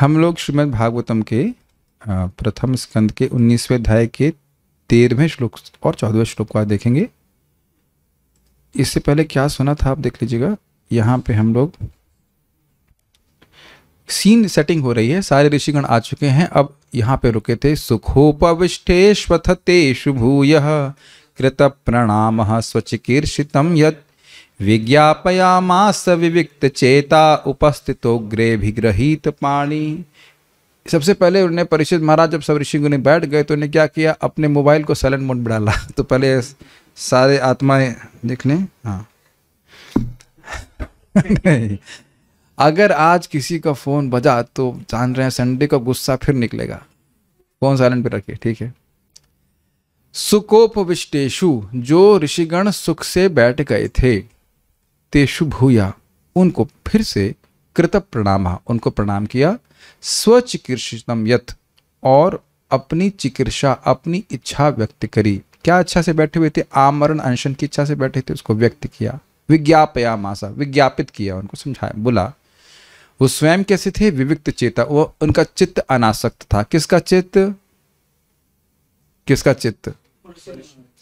हम लोग श्रीमद् भागवतम के प्रथम स्कंद के उन्नीसवें अध्याय के तेरहवें श्लोक और चौदहवें श्लोक को आज देखेंगे इससे पहले क्या सुना था आप देख लीजिएगा यहाँ पे हम लोग सीन सेटिंग हो रही है सारे ऋषिगण आ चुके हैं अब यहाँ पे रुके थे सुखोपविष्टे तेषु भूय कृत प्रणाम स्वचिकीर्षित यत् विज्ञापयामास विविक्त चेता उपस्थितो विग्रहित पाणी सबसे पहले उन्हें परिषद महाराज जब सब ऋषि ने बैठ गए तो उन्हें क्या किया अपने मोबाइल को साइलेंट मोड में डाला तो पहले सारे आत्माएं देख लें हाँ नहीं अगर आज किसी का फ़ोन बजा तो जान रहे हैं संडे का गुस्सा फिर निकलेगा कौन साइलेंट पर रखिए ठीक है सुकोपविष्टेशु जो ऋषिगण सुख से बैठ गए थे तेषु भूया उनको फिर से कृत प्रणाम उनको प्रणाम किया स्वचिकित्सितम यथ और अपनी चिकित्सा अपनी इच्छा व्यक्त करी क्या अच्छा से बैठे हुए थे आमरण अनशन की इच्छा से बैठे थे उसको व्यक्त किया विज्ञापया मासा विज्ञापित किया उनको समझाया बोला वो स्वयं कैसे थे विविक्त चेता वो उनका चित्त अनासक्त था किसका चित्त किसका चित्त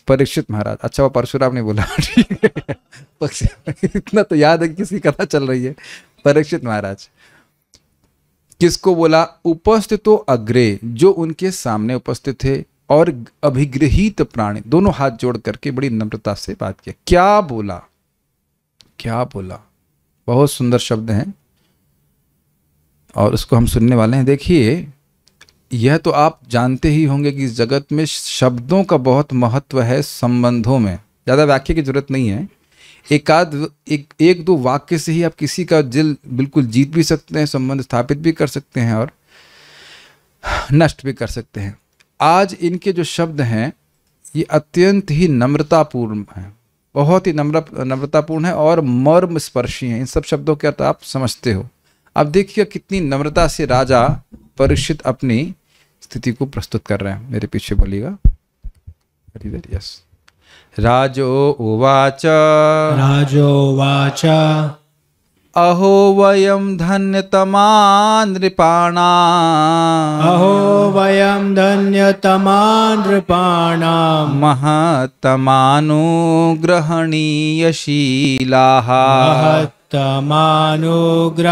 परीक्षित महाराज अच्छा वो परशुराम ने बोला ठीक है इतना तो याद है किसकी कथा चल रही है परीक्षित महाराज किसको बोला उपस्थितो तो अग्रे जो उनके सामने उपस्थित थे और अभिग्रहित प्राणी दोनों हाथ जोड़ करके बड़ी नम्रता से बात किया क्या बोला क्या बोला बहुत सुंदर शब्द हैं और उसको हम सुनने वाले हैं देखिए यह तो आप जानते ही होंगे कि इस जगत में शब्दों का बहुत महत्व है संबंधों में ज़्यादा वाक्य की जरूरत नहीं है एकाध एक एक दो वाक्य से ही आप किसी का दिल बिल्कुल जीत भी सकते हैं संबंध स्थापित भी कर सकते हैं और नष्ट भी कर सकते हैं आज इनके जो शब्द हैं ये अत्यंत ही नम्रतापूर्ण हैं बहुत ही नम्र नम्रतापूर्ण है और मर्म स्पर्शी हैं इन सब शब्दों के अर्थ आप समझते हो अब देखिए कितनी नम्रता से राजा परीक्षित अपनी स्थिति को प्रस्तुत कर रहे हैं मेरे पीछे बोलिएगा यस राजो उवाच राजोवाच अहो वयम धन्यतमा नृपाणा अहो वयम धन्यतमा नृपाणा महत्तमानुग्रहणीयशीलाः महत् तमानुग्राणीयशिला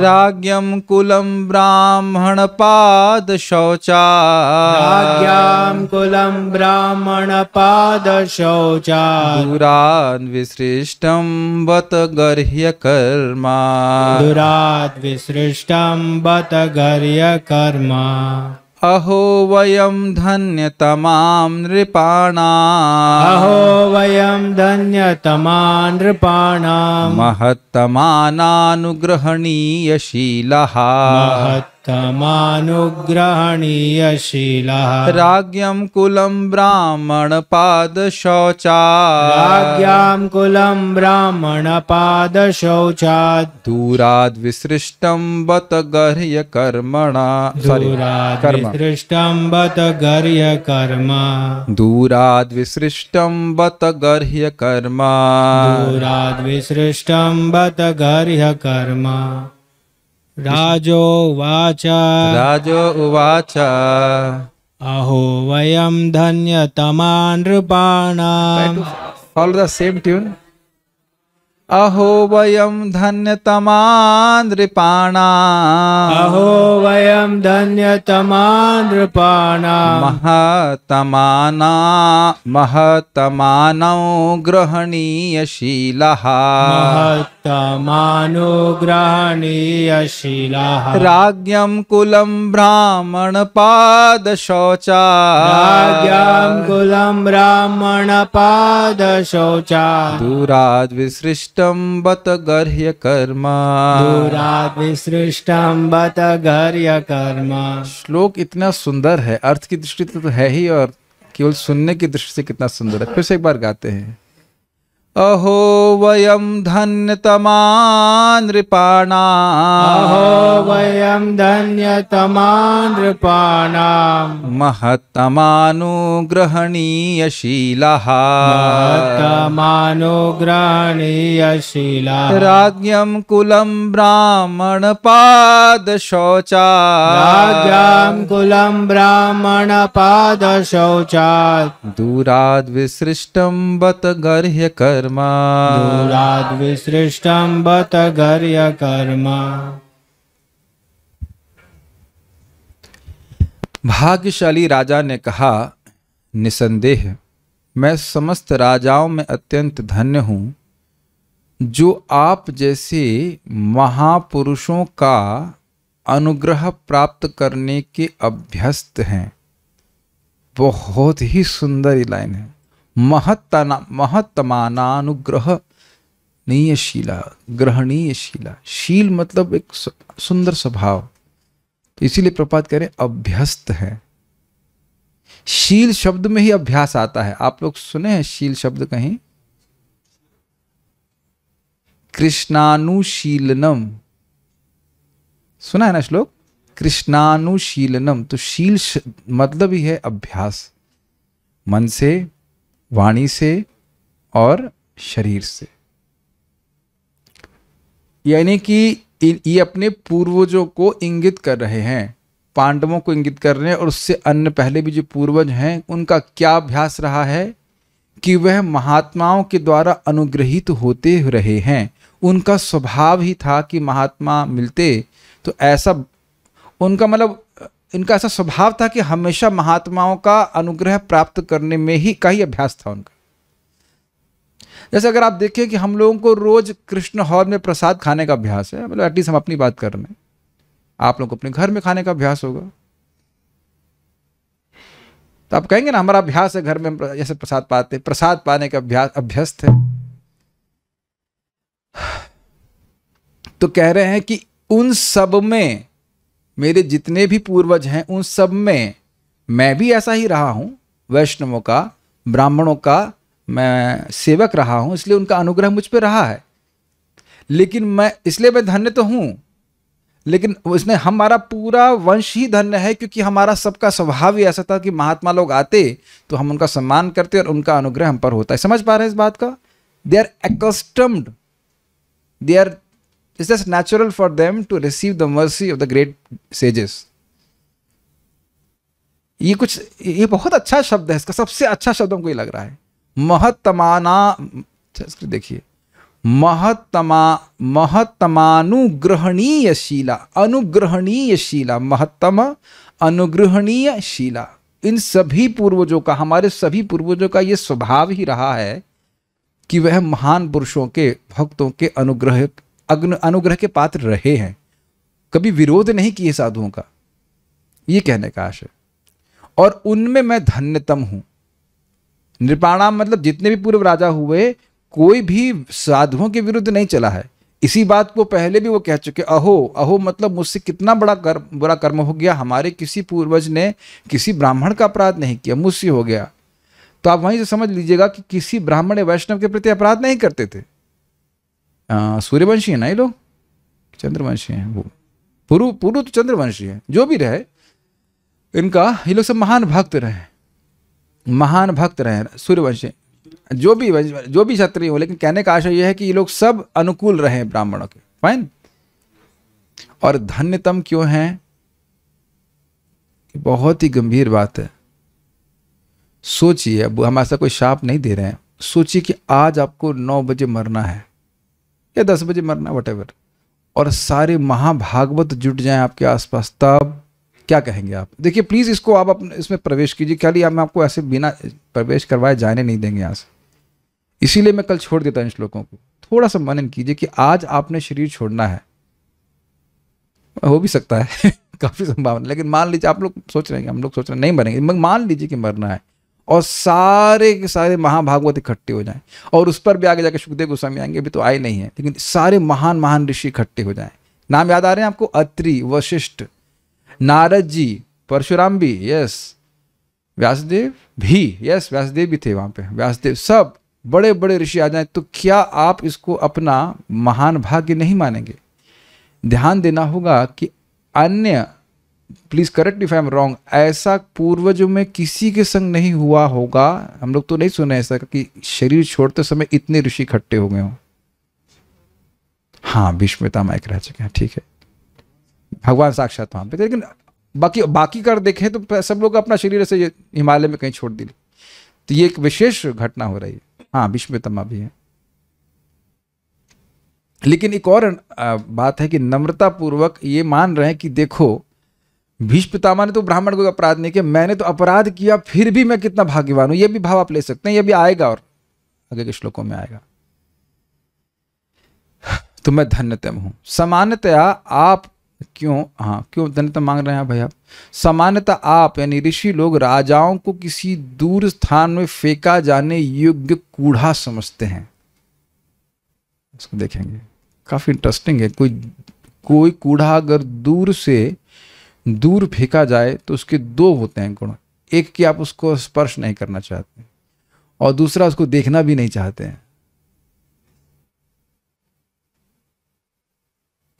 राज्ञं कुलं ब्राह्मणपादशौचा राज्ञां कुलं ब्राह्मणपादशौचा दुराद् विसृष्टं बत गर्ह्यकर्मा दुराद् विसृष्टं बत गर्ह्यकर्मा अहो वयं धन्यतमां नृपाणाम् अहो वयं धन्यतमा नृपाणां महत्तमानानुग्रहणीयशीलः महत् शीला शौचा राज्ञं कुलम ब्राह्मण पाद शौचा दूराद विसृष्टम बत गर्य दूराद विसृष्टम बत गर्य कर्मा दूराद विसृष्टं बत कर्मा दूराद विसृष्टम बत गर्य कर्मा राजो उवाच राजो उवाच अहो वयं धन्यतमा नृपाणाम् Follow द सेम ट्यून अहो वयं धन्यतमा अहो वयं धन्यतमा महतमाना महतमानौ ग्रहणीयशीलः महतमानो ग्रहणीयशीलः राज्ञं कुलं ब्राह्मणपादशौचा राज्ञं कुलं ब्राह्मणपादशौचा दूराद्विसृष्ट सृष्टम बत गर्य दूरात विसृष्टं बत गर्ह्यकर्मा श्लोक इतना सुंदर है अर्थ की दृष्टि तो है ही और केवल सुनने की दृष्टि से कितना सुंदर है फिर से एक बार गाते हैं अहो वयं धन्यतमा नृपाणा अहो वयं धन्यतमा नृपाणा महत्तमानुग्रहणीयशीलः महत्तमानुग्रहणीयशीलः राज्ञं कुलं ब्राह्मणपादशौचा राज्ञं कुलं ब्राह्मणपादशौचात् दूराद्विसृष्टं बत गर्ह्य कर कर्म दूराद्विसृष्टं बत कर्म भाग्यशाली राजा ने कहा निसंदेह मैं समस्त राजाओं में अत्यंत धन्य हूँ जो आप जैसे महापुरुषों का अनुग्रह प्राप्त करने के अभ्यस्त हैं बहुत ही सुंदर लाइन है महत्तना नहीं है शीला ग्रहणीय शीला शील मतलब एक सुंदर स्वभाव तो इसीलिए प्रपात कह रहे अभ्यस्त है शील शब्द में ही अभ्यास आता है आप लोग सुने हैं शील शब्द कहीं कृष्णानुशीलनम सुना है ना श्लोक कृष्णानुशीलनम तो शील मतलब ही है अभ्यास मन से वाणी से और शरीर से यानी कि ये अपने पूर्वजों को इंगित कर रहे हैं पांडवों को इंगित कर रहे हैं और उससे अन्य पहले भी जो पूर्वज हैं उनका क्या अभ्यास रहा है कि वह महात्माओं के द्वारा अनुग्रहित होते रहे हैं उनका स्वभाव ही था कि महात्मा मिलते तो ऐसा उनका मतलब इनका ऐसा स्वभाव था कि हमेशा महात्माओं का अनुग्रह प्राप्त करने में ही का ही अभ्यास था उनका जैसे अगर आप देखें कि हम लोगों को रोज कृष्ण हॉल में प्रसाद खाने का अभ्यास है मतलब एटलीस्ट हम अपनी बात कर रहे हैं आप लोग को अपने घर में खाने का अभ्यास होगा तो आप कहेंगे ना हमारा अभ्यास है घर में जैसे प्रसाद पाते प्रसाद पाने का अभ्यास अभ्यस्त है तो कह रहे हैं कि उन सब में मेरे जितने भी पूर्वज हैं उन सब में मैं भी ऐसा ही रहा हूँ वैष्णवों का ब्राह्मणों का मैं सेवक रहा हूँ इसलिए उनका अनुग्रह मुझ पर रहा है लेकिन मैं इसलिए मैं धन्य तो हूँ लेकिन उसमें हमारा पूरा वंश ही धन्य है क्योंकि हमारा सबका स्वभाव ही ऐसा था कि महात्मा लोग आते तो हम उनका सम्मान करते और उनका अनुग्रह हम पर होता है समझ पा रहे हैं इस बात का they are accustomed they are It's just natural for them to receive the mercy of the great sages. ये कुछ ये बहुत अच्छा शब्द है इसका सबसे अच्छा शब्द हमको लग रहा है महतमाना अच्छा, देखिए महत्तमा महत्तमानुग्रहणीय शीला अनुग्रहणीय शीला महत्तम अनुग्रहणीय शीला इन सभी पूर्वजों का हमारे सभी पूर्वजों का ये स्वभाव ही रहा है कि वह महान पुरुषों के भक्तों के अनुग्रह अनुग्रह के पात्र रहे हैं कभी विरोध नहीं किए साधुओं का ये कहने का आशय और उनमें मैं धन्यतम हूं नृपाणाम मतलब जितने भी पूर्व राजा हुए कोई भी साधुओं के विरुद्ध नहीं चला है इसी बात को पहले भी वो कह चुके अहो अहो मतलब मुझसे कितना बड़ा कर बुरा कर्म हो गया हमारे किसी पूर्वज ने किसी ब्राह्मण का अपराध नहीं किया मुझसे हो गया तो आप वहीं से समझ लीजिएगा कि किसी ब्राह्मण या वैष्णव के प्रति अपराध नहीं करते थे सूर्यवंशी है ना ये लोग चंद्रवंशी है वो पुरु पुरु तो चंद्रवंशी है जो भी रहे इनका ये लोग सब महान भक्त रहे महान भक्त रहे सूर्यवंशी जो भी जो भी क्षत्रिय हो लेकिन कहने का आशय यह है कि ये लोग सब अनुकूल रहे ब्राह्मणों के फाइन और धन्यतम क्यों हैं बहुत ही गंभीर बात है सोचिए अब हम ऐसा कोई शाप नहीं दे रहे हैं सोचिए कि आज आपको नौ बजे मरना है या दस बजे मरना वट और सारे महाभागवत जुट जाएं आपके आसपास तब क्या कहेंगे आप देखिए प्लीज़ इसको आप अपने इसमें प्रवेश कीजिए क्या लिया मैं आपको ऐसे बिना प्रवेश करवाए जाने नहीं देंगे यहाँ से इसीलिए मैं कल छोड़ देता हूँ इन श्लोकों को थोड़ा सा मनन कीजिए कि आज आपने शरीर छोड़ना है हो भी सकता है काफ़ी संभावना लेकिन मान लीजिए आप लोग सोच रहे हैं हम लोग सोच रहे हैं नहीं मरेंगे मान लीजिए कि मरना है और सारे के सारे महाभागवत इकट्ठे हो जाएं और उस पर भी आगे जाके सुखदेव गोस्वामी आएंगे अभी तो आए नहीं है लेकिन सारे महान महान ऋषि इकट्ठे हो जाएं नाम याद आ रहे हैं आपको अत्रि वशिष्ठ नारद जी परशुराम भी यस व्यासदेव भी यस व्यासदेव भी थे वहां पे व्यासदेव सब बड़े बड़े ऋषि आ जाए तो क्या आप इसको अपना महान भाग्य नहीं मानेंगे ध्यान देना होगा कि अन्य please correct if I am wrong ऐसा पूर्वजों में किसी के संग नहीं हुआ होगा हम लोग तो नहीं सुने ऐसा कि शरीर छोड़ते समय इतने ऋषि इकट्ठे हो गए हो हाँ विष्मिता माइक रह चुके हैं ठीक है भगवान साक्षात वहां पे लेकिन बाकी बाकी कर देखें तो सब लोग अपना शरीर ऐसे हिमालय में कहीं छोड़ दिए तो ये एक विशेष घटना हो रही है हाँ विश्वतमा भी है लेकिन एक और बात है कि नम्रता पूर्वक ये मान रहे हैं कि देखो भीष्म पितामा ने तो ब्राह्मण को अपराध नहीं किया मैंने तो अपराध किया फिर भी मैं कितना भाग्यवान हूं यह भी भाव आप ले सकते हैं यह भी आएगा और आगे के श्लोकों में आएगा तो मैं धन्यतम हूं सामान्यतया आप क्यों हाँ क्यों धन्यता मांग रहे हैं भाई आप सामान्यतः आप यानी ऋषि लोग राजाओं को किसी दूर स्थान में फेंका जाने योग्य कूढ़ा समझते हैं इसको देखेंगे काफी इंटरेस्टिंग है कोई कोई कूढ़ा अगर दूर से दूर फेंका जाए तो उसके दो होते हैं गुण एक कि आप उसको स्पर्श नहीं करना चाहते और दूसरा उसको देखना भी नहीं चाहते हैं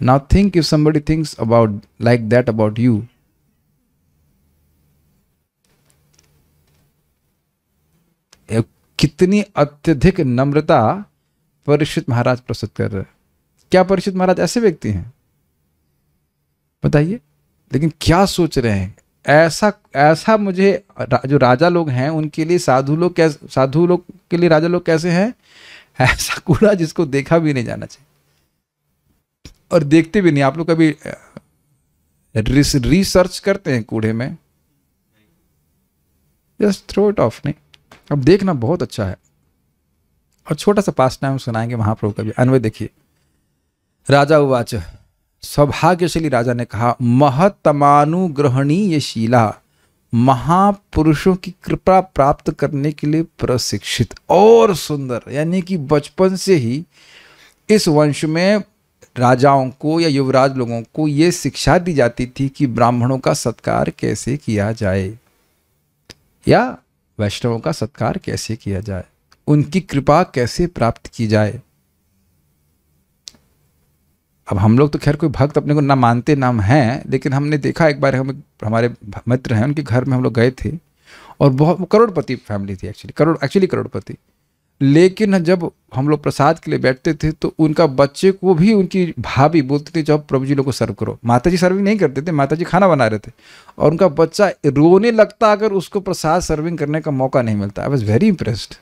now think if somebody thinks about like that about you कितनी अत्यधिक नम्रता परीक्षित महाराज प्रस्तुत कर रहे हैं क्या परीक्षित महाराज ऐसे व्यक्ति हैं बताइए लेकिन क्या सोच रहे हैं ऐसा ऐसा मुझे रा, जो राजा लोग हैं उनके लिए साधु लोग कैसे साधु लोग के लिए राजा लोग कैसे हैं ऐसा कूड़ा जिसको देखा भी नहीं जाना चाहिए और देखते भी नहीं आप लोग कभी रिस, रिसर्च करते हैं कूड़े में जस्ट थ्रो इट ऑफ नहीं अब देखना बहुत अच्छा है और छोटा सा पास टाइम सुनाएंगे महाप्रभु पर कभी अनवय देखिए राजा उवाच सौभाग्यशैली राजा ने कहा महतमानुग्रहणीय शिला महापुरुषों की कृपा प्राप्त करने के लिए प्रशिक्षित और सुंदर यानी कि बचपन से ही इस वंश में राजाओं को या युवराज लोगों को ये शिक्षा दी जाती थी कि ब्राह्मणों का सत्कार कैसे किया जाए या वैष्णवों का सत्कार कैसे किया जाए उनकी कृपा कैसे प्राप्त की जाए अब हम लोग तो खैर कोई भक्त अपने को ना मानते नाम हैं लेकिन हमने देखा एक बार हम हमारे मित्र हैं उनके घर में हम लोग गए थे और बहुत करोड़पति फैमिली थी एक्चुअली करोड़ एक्चुअली करोड़पति लेकिन जब हम लोग प्रसाद के लिए बैठते थे तो उनका बच्चे को भी उनकी भाभी बोलती थी जब प्रभु जी लोग को सर्व करो माता जी सर्विंग नहीं करते थे माता जी खाना बना रहे थे और उनका बच्चा रोने लगता अगर उसको प्रसाद सर्विंग करने का मौका नहीं मिलता आई वॉज वेरी इंप्रेस्ड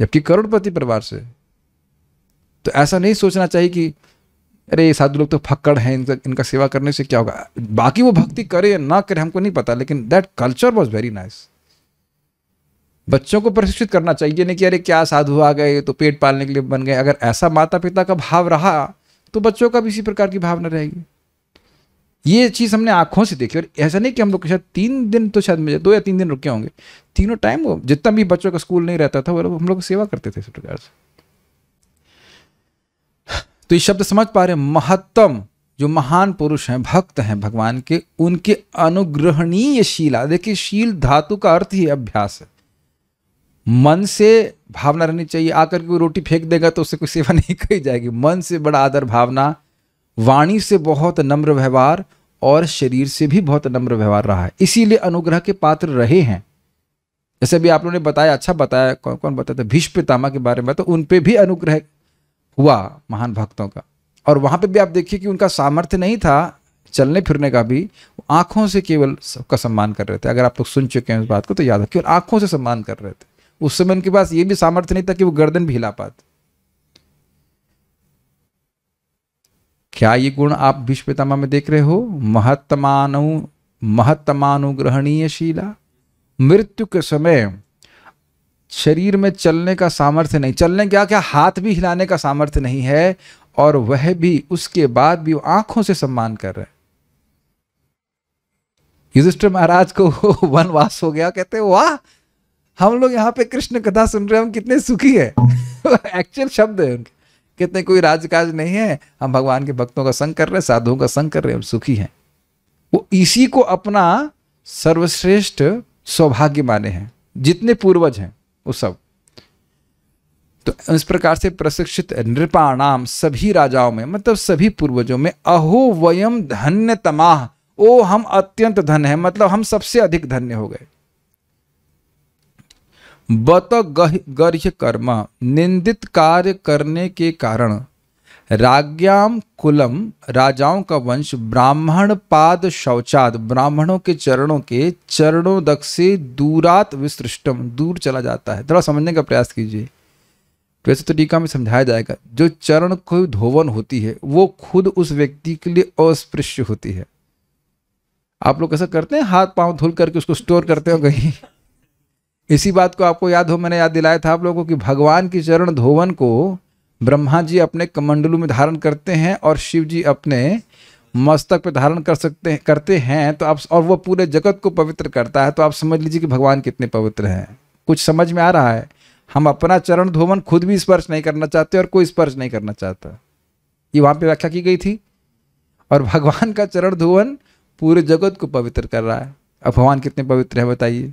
जबकि करोड़पति परिवार से तो ऐसा नहीं सोचना चाहिए कि अरे ये साधु लोग तो फक्कड़ हैं इनका इनका सेवा करने से क्या होगा बाकी वो भक्ति करे या ना करे हमको नहीं पता लेकिन that culture was very nice बच्चों को प्रशिक्षित करना चाहिए नहीं कि अरे क्या साधु आ गए तो पेट पालने के लिए बन गए अगर ऐसा माता पिता का भाव रहा तो बच्चों का भी इसी प्रकार की भावना रहेगी ये चीज़ हमने आंखों से देखी और ऐसा नहीं कि हम लोग शायद तीन दिन तो शायद मुझे दो या तीन दिन रुके होंगे तीनों टाइम वो जितना भी बच्चों का स्कूल नहीं रहता था वो लोग हम लोग सेवा करते थे इस प्रकार से तो ये शब्द समझ पा रहे हैं महत्तम जो महान पुरुष हैं भक्त हैं भगवान के उनके अनुग्रहणीय शीला देखिए शील धातु का अर्थ ही अभ्यास है मन से भावना रहनी चाहिए आकर के कोई रोटी फेंक देगा तो उससे कोई सेवा नहीं कही जाएगी मन से बड़ा आदर भावना वाणी से बहुत नम्र व्यवहार और शरीर से भी बहुत नम्र व्यवहार रहा है इसीलिए अनुग्रह के पात्र रहे हैं जैसे भी आप लोगों ने बताया अच्छा बताया कौन कौन बताया था भीष्म पितामा के बारे में तो उन भी अनुग्रह हुआ महान भक्तों का और वहाँ पे भी आप देखिए कि उनका सामर्थ्य नहीं था चलने फिरने का भी आंखों से केवल सबका सम्मान कर रहे थे अगर आप लोग सुन चुके हैं उस बात को तो याद है केवल आंखों से सम्मान कर रहे थे उस समय उनके पास ये भी सामर्थ्य नहीं था कि वो गर्दन भी हिला पाते क्या ये गुण आप भीष्म में देख रहे हो महत्मानु महत्मानुग्रहणीय शीला मृत्यु के समय शरीर में चलने का सामर्थ्य नहीं चलने क्या क्या हाथ भी हिलाने का सामर्थ्य नहीं है और वह भी उसके बाद भी आंखों से सम्मान कर रहे युधिष्ठिर महाराज को वनवास हो गया कहते वाह हम लोग यहाँ पे कृष्ण कथा सुन रहे हैं हम कितने सुखी है एक्चुअल शब्द है उनके कितने कोई राजकाज नहीं है हम भगवान के भक्तों का संग कर रहे हैं साधुओं का संग कर रहे हैं हम सुखी हैं वो इसी को अपना सर्वश्रेष्ठ सौभाग्य माने हैं जितने पूर्वज हैं वो सब तो इस प्रकार से प्रशिक्षित नृपाणाम सभी राजाओं में मतलब सभी पूर्वजों में अहो वयम धन्य तमाह ओ हम अत्यंत धन्य है मतलब हम सबसे अधिक धन्य हो गए बत गर्य कर्म निंदित कार्य करने के कारण राज्ञाम कुलम राजाओं का वंश ब्राह्मण पाद शौचाद ब्राह्मणों के चरणों के चरणों दक से दूरात विसृष्टम दूर चला जाता है थोड़ा समझने का प्रयास कीजिए वैसे तो टीका में समझाया जाएगा जो चरण को धोवन होती है वो खुद उस व्यक्ति के लिए अस्पृश्य होती है आप लोग ऐसा करते हैं हाथ पांव धुल करके उसको स्टोर करते हो कहीं इसी बात को आपको याद हो मैंने याद दिलाया था आप लोगों को कि भगवान की चरण धोवन को ब्रह्मा जी अपने कमंडलू में धारण करते हैं और शिव जी अपने मस्तक पर धारण कर सकते हैं करते हैं तो आप और वह पूरे जगत को पवित्र करता है तो आप समझ लीजिए कि भगवान कितने पवित्र हैं कुछ समझ में आ रहा है हम अपना चरण धोवन खुद भी स्पर्श नहीं करना चाहते और कोई स्पर्श नहीं करना चाहता ये वहाँ पे व्याख्या की गई थी और भगवान का चरण धोवन पूरे जगत को पवित्र कर रहा है अब भगवान कितने पवित्र है बताइए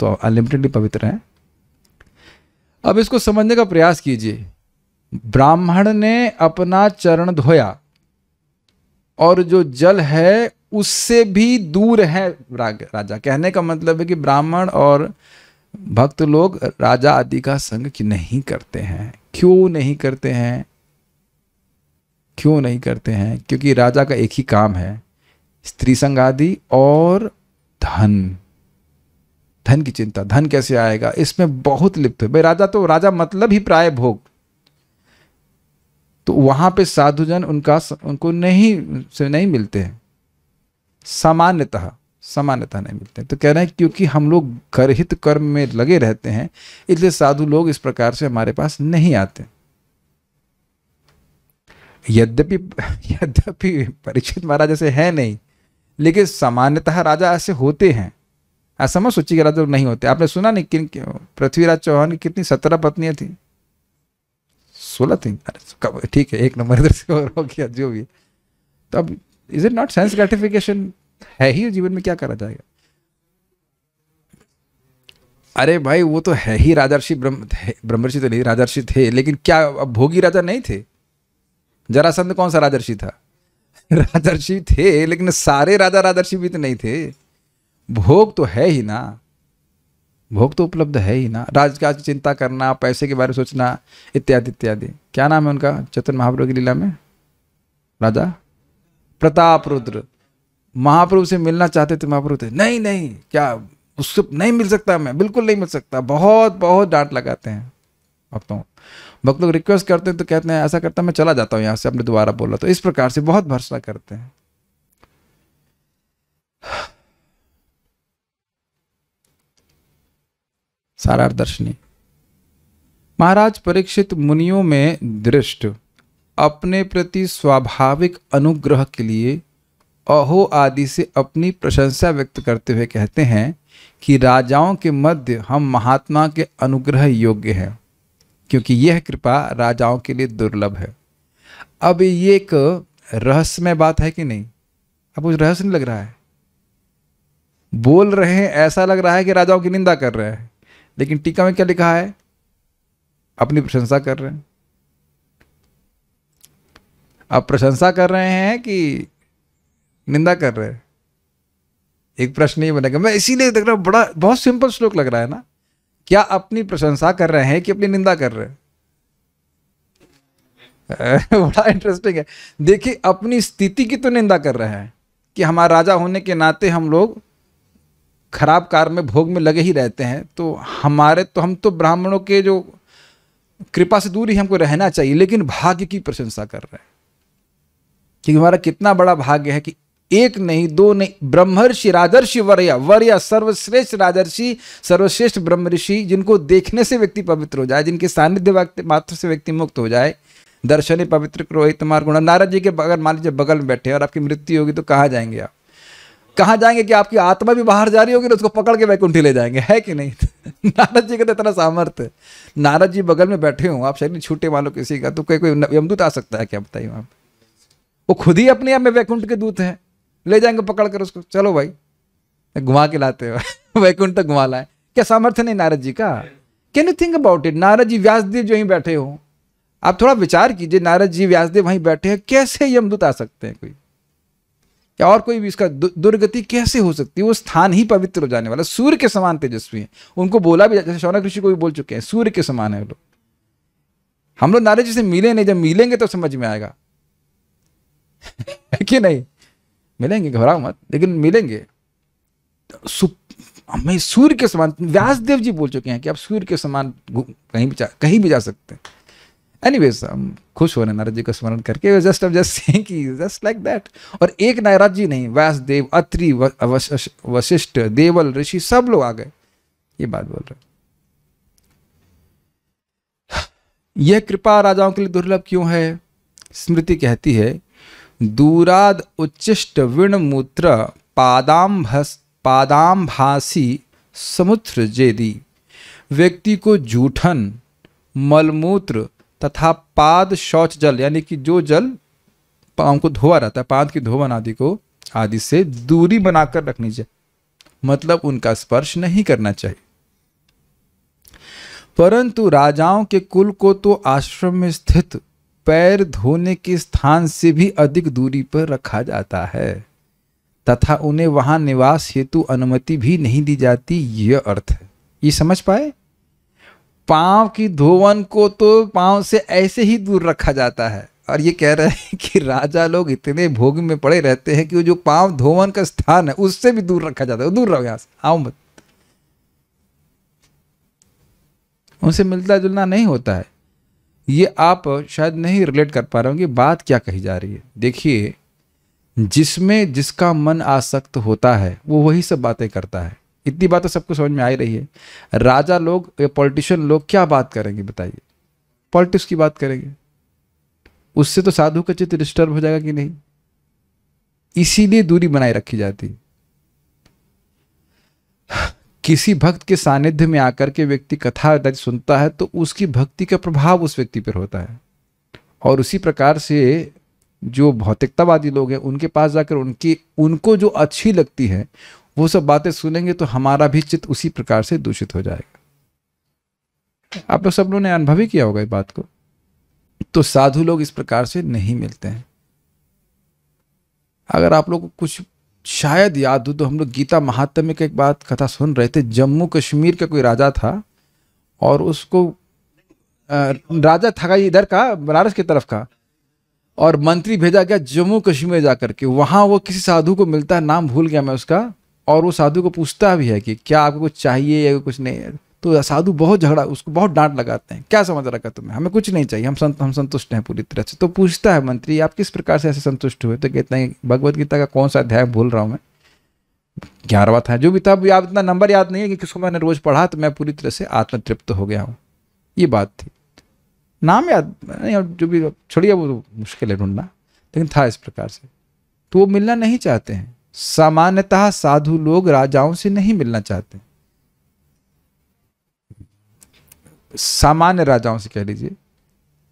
तो अनलिमिटेडली पवित्र हैं अब इसको समझने का प्रयास कीजिए ब्राह्मण ने अपना चरण धोया और जो जल है उससे भी दूर है राजा कहने का मतलब है कि ब्राह्मण और भक्त लोग राजा आदि का संग नहीं करते हैं क्यों नहीं करते हैं क्यों नहीं करते हैं क्योंकि राजा का एक ही काम है स्त्री संग आदि और धन धन की चिंता धन कैसे आएगा इसमें बहुत लिप्त है भाई राजा तो राजा मतलब ही प्राय भोग तो वहां पे साधुजन उनका उनको नहीं से नहीं मिलते हैं सामान्यतः सामान्यतः नहीं मिलते तो कह रहे हैं क्योंकि हम लोग गर्हित कर्म में लगे रहते हैं इसलिए साधु लोग इस प्रकार से हमारे पास नहीं आते यद्यपि यद्यपि परीक्षित महाराज ऐसे है नहीं लेकिन सामान्यतः राजा ऐसे होते हैं असम सूची के राजा तो नहीं होते आपने सुना नहीं किन पृथ्वीराज चौहान की कितनी सत्रह पत्नियां थी सोलह थी तो ठीक है एक नंबर इधर से और हो गया जो भी तो अब is it not sense gratification है ही जीवन में क्या करा जाएगा अरे भाई वो तो है ही राजर्षि ब्रह्म ब्रह्मर्षि तो नहीं राजर्षि थे लेकिन क्या अब भोगी राजा नहीं थे जरासंध कौन सा राजर्षि था राजर्षि थे लेकिन सारे राजा राजर्षि भी तो नहीं थे भोग तो है ही ना भोग तो उपलब्ध है ही ना राजकाज की चिंता करना पैसे के बारे में सोचना इत्यादि इत्यादि क्या नाम है उनका चतुर महाप्रभु की लीला में राजा प्रताप रुद्र महाप्रभु से मिलना चाहते थे महाप्रभु थे नहीं नहीं क्या उससे नहीं मिल सकता मैं बिल्कुल नहीं मिल सकता बहुत बहुत डांट लगाते हैं भक्तों भक्त लोग रिक्वेस्ट करते हैं तो कहते हैं ऐसा करता मैं चला जाता हूँ यहाँ से अपने दोबारा बोला तो इस प्रकार से बहुत भरसा करते हैं सारार दर्शनी महाराज परीक्षित मुनियों में दृष्ट अपने प्रति स्वाभाविक अनुग्रह के लिए अहो आदि से अपनी प्रशंसा व्यक्त करते हुए कहते हैं कि राजाओं के मध्य हम महात्मा के अनुग्रह योग्य हैं क्योंकि यह कृपा राजाओं के लिए दुर्लभ है अब ये एक रहस्यमय बात है कि नहीं अब उस रहस्य नहीं लग रहा है बोल रहे हैं ऐसा लग रहा है कि राजाओं की निंदा कर रहे हैं लेकिन टीका में क्या लिखा है अपनी प्रशंसा कर रहे हैं आप प्रशंसा कर रहे हैं कि निंदा कर रहे हैं एक प्रश्न ये बनेगा मैं इसीलिए देख रहा हूं बड़ा बहुत सिंपल श्लोक लग रहा है ना क्या अपनी प्रशंसा कर रहे हैं कि अपनी निंदा कर रहे हैं बड़ा इंटरेस्टिंग है देखिए अपनी स्थिति की तो निंदा कर रहे हैं कि हमारा राजा होने के नाते हम लोग खराब कार में भोग में लगे ही रहते हैं तो हमारे तो हम तो ब्राह्मणों के जो कृपा से दूर ही हमको रहना चाहिए लेकिन भाग्य की प्रशंसा कर रहे हैं क्योंकि हमारा कितना बड़ा भाग्य है कि एक नहीं दो नहीं ब्रह्मर्षि राजर्षि वर्या वर्या सर्वश्रेष्ठ राजर्षि सर्वश्रेष्ठ ब्रह्म ऋषि जिनको देखने से व्यक्ति पवित्र हो जाए जिनके सानिध्य मात्र से व्यक्ति मुक्त हो जाए दर्शन पवित्र करो तुम्हार गुणा नारद जी के अगर मान लीजिए बगल में बैठे और आपकी मृत्यु होगी तो कहाँ जाएंगे आप कहाँ जाएंगे कि आपकी आत्मा भी बाहर जा रही होगी तो उसको पकड़ के वैकुंठी ले जाएंगे है कि नहीं नारद जी का तो इतना सामर्थ्य नारद जी बगल में बैठे हो आप शरीर छूटे मानो किसी का तो कोई कोई यमदूत आ सकता है क्या बताइए वहाँ वो खुद ही अपने आप में वैकुंठ के दूत हैं ले जाएंगे पकड़ कर उसको चलो भाई घुमा के लाते हो वैकुंठ तक घुमा लाए क्या सामर्थ्य नहीं नारद जी का can you think about it Narad ji Vyasadeva जो ही बैठे हो आप थोड़ा विचार कीजिए नारद जी व्यासदेव वहीं बैठे हैं कैसे यमदूत आ सकते हैं कोई या और कोई भी इसका दुर्गति कैसे हो सकती है वो स्थान ही पवित्र हो जाने वाला सूर्य के समान तेजस्वी है उनको बोला भी जैसे शौनक ऋषि को भी बोल चुके हैं सूर्य के समान है वो लोग हम लोग नारे जी से मिले नहीं जब मिलेंगे तो समझ में आएगा कि नहीं मिलेंगे घबराओ मत लेकिन मिलेंगे तो हमें सूर्य के समान व्यासदेव जी बोल चुके हैं कि आप सूर्य के समान कहीं भी जा कहीं भी जा सकते हैं एनीवेज हम खुश हो रहे हैं नारद जी का स्मरण करके जस्ट अब जस्ट सेइंग कि जस्ट लाइक दैट और एक नायराज जी नहीं व्यासदेव अत्रि वशिष्ठ देवल ऋषि सब लोग आ गए ये बात बोल रहे यह कृपा राजाओं के लिए दुर्लभ क्यों है स्मृति कहती है दूराद उच्चिष्ट विण मूत्र पादाम भस पादाम भासी समुद्र जेदी व्यक्ति को जूठन मलमूत्र तथा पाद शौच जल यानी कि जो जल पाँव को धोआ रहता है पाद की धोवन आदि को आदि से दूरी बनाकर रखनी चाहिए मतलब उनका स्पर्श नहीं करना चाहिए परंतु राजाओं के कुल को तो आश्रम में स्थित पैर धोने के स्थान से भी अधिक दूरी पर रखा जाता है तथा उन्हें वहां निवास हेतु अनुमति भी नहीं दी जाती यह अर्थ है ये समझ पाए पाँव की धोवन को तो पाँव से ऐसे ही दूर रखा जाता है और ये कह रहे हैं कि राजा लोग इतने भोग में पड़े रहते हैं कि वो जो पाँव धोवन का स्थान है उससे भी दूर रखा जाता है दूर रहो यहां से आओ मत उनसे मिलता जुलना नहीं होता है ये आप शायद नहीं रिलेट कर पा रहे होंगे बात क्या कही जा रही है देखिए जिसमें जिसका मन आसक्त होता है वो वही सब बातें करता है इतनी बात तो सबको समझ में आ ही रही है राजा लोग या पॉलिटिशियन लोग क्या बात करेंगे बताइए पॉलिटिक्स की बात करेंगे उससे तो साधु का चित्र डिस्टर्ब हो जाएगा कि नहीं इसीलिए दूरी बनाए रखी जाती किसी भक्त के सानिध्य में आकर के व्यक्ति कथा सुनता है तो उसकी भक्ति का प्रभाव उस व्यक्ति पर होता है और उसी प्रकार से जो भौतिकतावादी लोग हैं उनके पास जाकर उनकी उनको जो अच्छी लगती है वो सब बातें सुनेंगे तो हमारा भी चित्त उसी प्रकार से दूषित हो जाएगा आप लोग सब लोगों ने अनुभव ही किया होगा इस बात को तो साधु लोग इस प्रकार से नहीं मिलते हैं अगर आप लोग को कुछ शायद याद हो तो हम लोग गीता महात्म्य का एक बात कथा सुन रहे थे जम्मू कश्मीर का कोई राजा था और उसको आ, राजा था इधर का बनारस की तरफ का और मंत्री भेजा गया जम्मू कश्मीर जा करके वहां वो किसी साधु को मिलता है नाम भूल गया मैं उसका और वो साधु को पूछता भी है कि क्या आपको कुछ चाहिए या कुछ नहीं है तो साधु बहुत झगड़ा उसको बहुत डांट लगाते हैं क्या समझ रखा तुम्हें हमें कुछ नहीं चाहिए हम संत हम संतुष्ट हैं पूरी तरह से तो पूछता है मंत्री आप किस प्रकार से ऐसे संतुष्ट हुए तो कहते हैं भगवद गीता का कौन सा अध्याय भूल रहा हूँ मैं ग्यारहवा था जो भी था आप इतना नंबर याद नहीं है कि किसको मैंने रोज पढ़ा तो मैं पूरी तरह से आत्मतृप्त हो गया हूँ ये बात थी नाम याद नहीं जो भी छोड़िए वो मुश्किल है ढूंढना लेकिन था इस प्रकार से तो वो मिलना नहीं चाहते हैं सामान्यतः साधु लोग राजाओं से नहीं मिलना चाहते सामान्य राजाओं से कह लीजिए